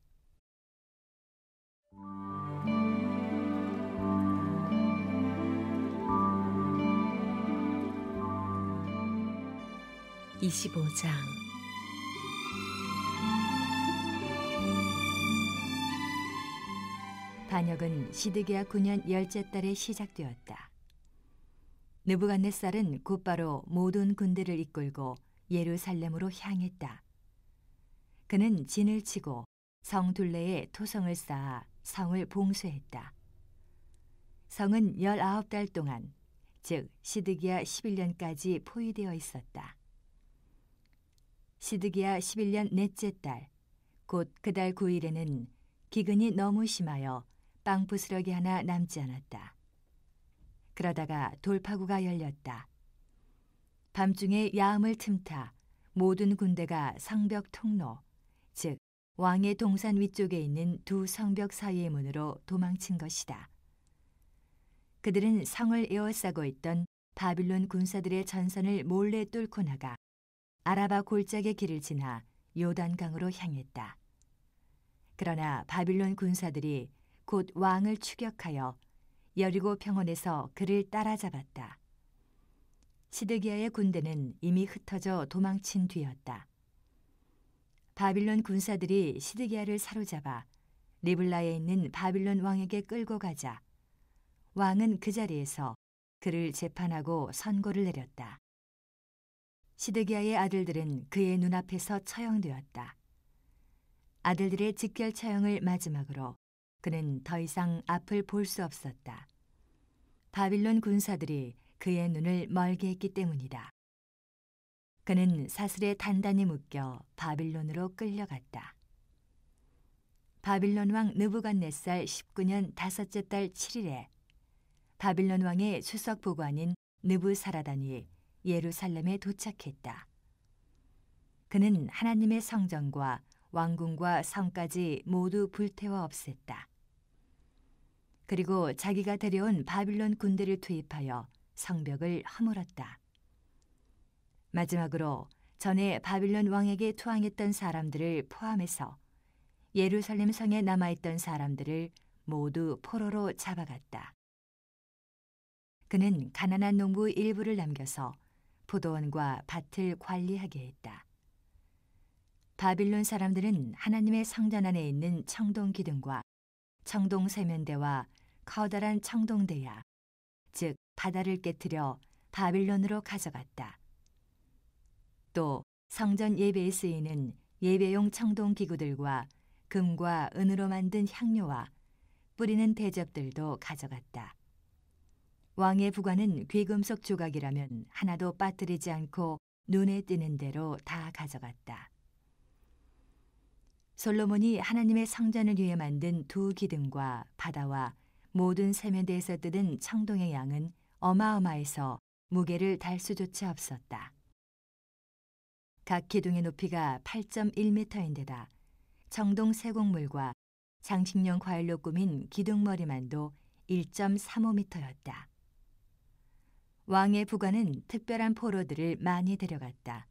A: (25장)
B: 반역은 시드기야 9년 열째 달에 시작되었다. 느부갓네살은 곧바로 모든 군대를 이끌고 예루살렘으로 향했다. 그는 진을 치고 성 둘레에 토성을 쌓아 성을 봉쇄했다. 성은 19달 동안 즉 시드기야 11년까지 포위되어 있었다. 시드기야 11년 넷째 달, 곧 그달 9일에는 기근이 너무 심하여 빵 부스러기 하나 남지 않았다. 그러다가 돌파구가 열렸다. 밤중에 야음을 틈타 모든 군대가 성벽 통로, 즉 왕의 동산 위쪽에 있는 두 성벽 사이의 문으로 도망친 것이다. 그들은 성을 에워싸고 있던 바빌론 군사들의 전선을 몰래 뚫고 나가 아라바 골짜기 길을 지나 요단강으로 향했다. 그러나 바빌론 군사들이 곧 왕을 추격하여 여리고 평원에서 그를 따라잡았다. 시드기야의 군대는 이미 흩어져 도망친 뒤였다. 바빌론 군사들이 시드기야를 사로잡아 리블라에 있는 바빌론 왕에게 끌고 가자 왕은 그 자리에서 그를 재판하고 선고를 내렸다. 시드기야의 아들들은 그의 눈앞에서 처형되었다. 아들들의 직결 처형을 마지막으로 그는 더 이상 앞을 볼 수 없었다. 바빌론 군사들이 그의 눈을 멀게 했기 때문이다. 그는 사슬에 단단히 묶여 바빌론으로 끌려갔다. 바빌론 왕 느부갓네살 19년 다섯째 달 7일에 바빌론 왕의 수석 보관인 느부사라단이 예루살렘에 도착했다. 그는 하나님의 성전과 왕궁과 성까지 모두 불태워 없앴다. 그리고 자기가 데려온 바빌론 군대를 투입하여 성벽을 허물었다. 마지막으로 전에 바빌론 왕에게 투항했던 사람들을 포함해서 예루살렘 성에 남아있던 사람들을 모두 포로로 잡아갔다. 그는 가난한 농부 일부를 남겨서 포도원과 밭을 관리하게 했다. 바빌론 사람들은 하나님의 성전 안에 있는 청동 기둥과 청동 세면대와 커다란 청동대야, 즉 바다를 깨뜨려 바빌론으로 가져갔다. 또 성전 예배에 쓰이는 예배용 청동 기구들과 금과 은으로 만든 향료와 뿌리는 대접들도 가져갔다. 왕의 부관은 귀금속 조각이라면 하나도 빠뜨리지 않고 눈에 띄는 대로 다 가져갔다. 솔로몬이 하나님의 성전을 위해 만든 두 기둥과 바다와 모든 세면대에서 뜯은 청동의 양은 어마어마해서 무게를 달 수조차 없었다. 각 기둥의 높이가 8.1m인데다 청동 세곡물과 장식용 과일로 꾸민 기둥머리만도 1.35m였다. 왕의 부관은 특별한 포로들을 많이 데려갔다.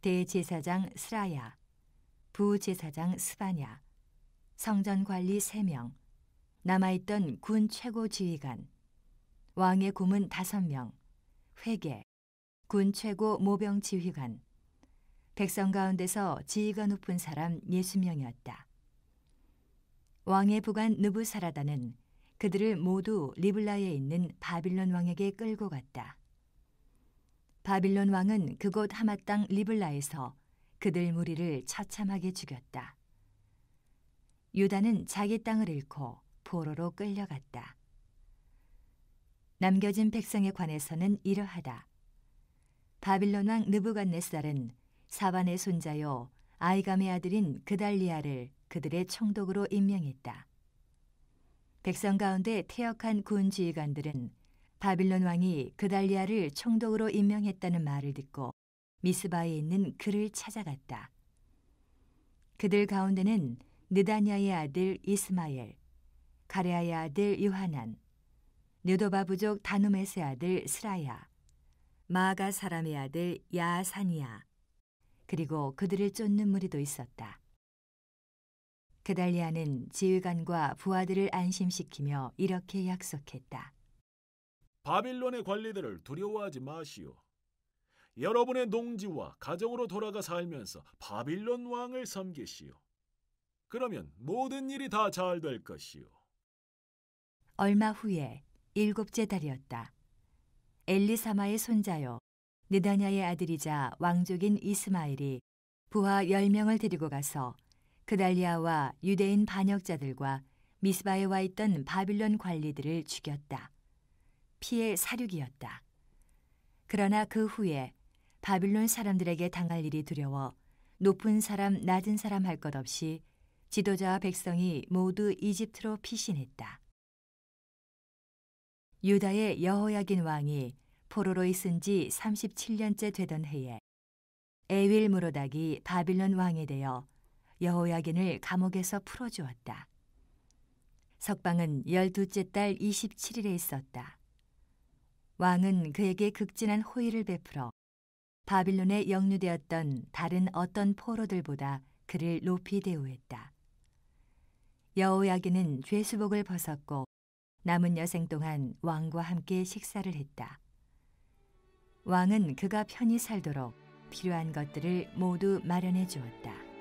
B: 대제사장 스라야, 부제사장 스바냐, 성전 관리 3명, 남아있던 군 최고 지휘관, 왕의 고문 5명, 회계, 군 최고 모병 지휘관, 백성 가운데서 지위가 높은 사람 60명이었다. 왕의 부관 누부사라다는 그들을 모두 리블라에 있는 바빌론 왕에게 끌고 갔다. 바빌론 왕은 그곳 하마 땅 리블라에서 그들 무리를 처참하게 죽였다. 유다는 자기 땅을 잃고 포로로 끌려갔다. 남겨진 백성에 관해서는 이러하다. 바빌론 왕 느부갓네살은 사반의 손자요 아이감의 아들인 그달리아를 그들의 총독으로 임명했다. 백성 가운데 태역한 군 지휘관들은 바빌론 왕이 그달리아를 총독으로 임명했다는 말을 듣고 미스바에 있는 그를 찾아갔다. 그들 가운데는 느다냐의 아들 이스마엘, 가레아의 아들 요하난, 느도바 부족 다누메스의 아들 스라야, 마아가 사람의 아들 야사니야, 그리고 그들을 쫓는 무리도 있었다. 그달리아는 지휘관과 부하들을 안심시키며 이렇게 약속했다.
G: 바빌론의 관리들을 두려워하지 마시오. 여러분의 농지와 가정으로 돌아가 살면서 바빌론 왕을 섬기시오. 그러면 모든 일이 다 잘 될 것이오.
B: 얼마 후에 일곱째 달이었다. 엘리사마의 손자요 느다냐의 아들이자 왕족인 이스마일이 부하 열명을 데리고 가서 그달리아와 유대인 반역자들과 미스바에 와 있던 바빌론 관리들을 죽였다. 피해 사륙이었다. 그러나 그 후에 바빌론 사람들에게 당할 일이 두려워 높은 사람 낮은 사람 할 것 없이 지도자와 백성이 모두 이집트로 피신했다. 유다의 여호야긴 왕이 포로로 있은 지 37년째 되던 해에 에윌 무로닥이 바빌론 왕에 되어 여호야긴을 감옥에서 풀어주었다. 석방은 열두째 달 27일에 있었다. 왕은 그에게 극진한 호의를 베풀어 바빌론에 영유되었던 다른 어떤 포로들보다 그를 높이 대우했다. 여호야기는 죄수복을 벗었고 남은 여생 동안 왕과 함께 식사를 했다. 왕은 그가 편히 살도록 필요한 것들을 모두 마련해
A: 주었다.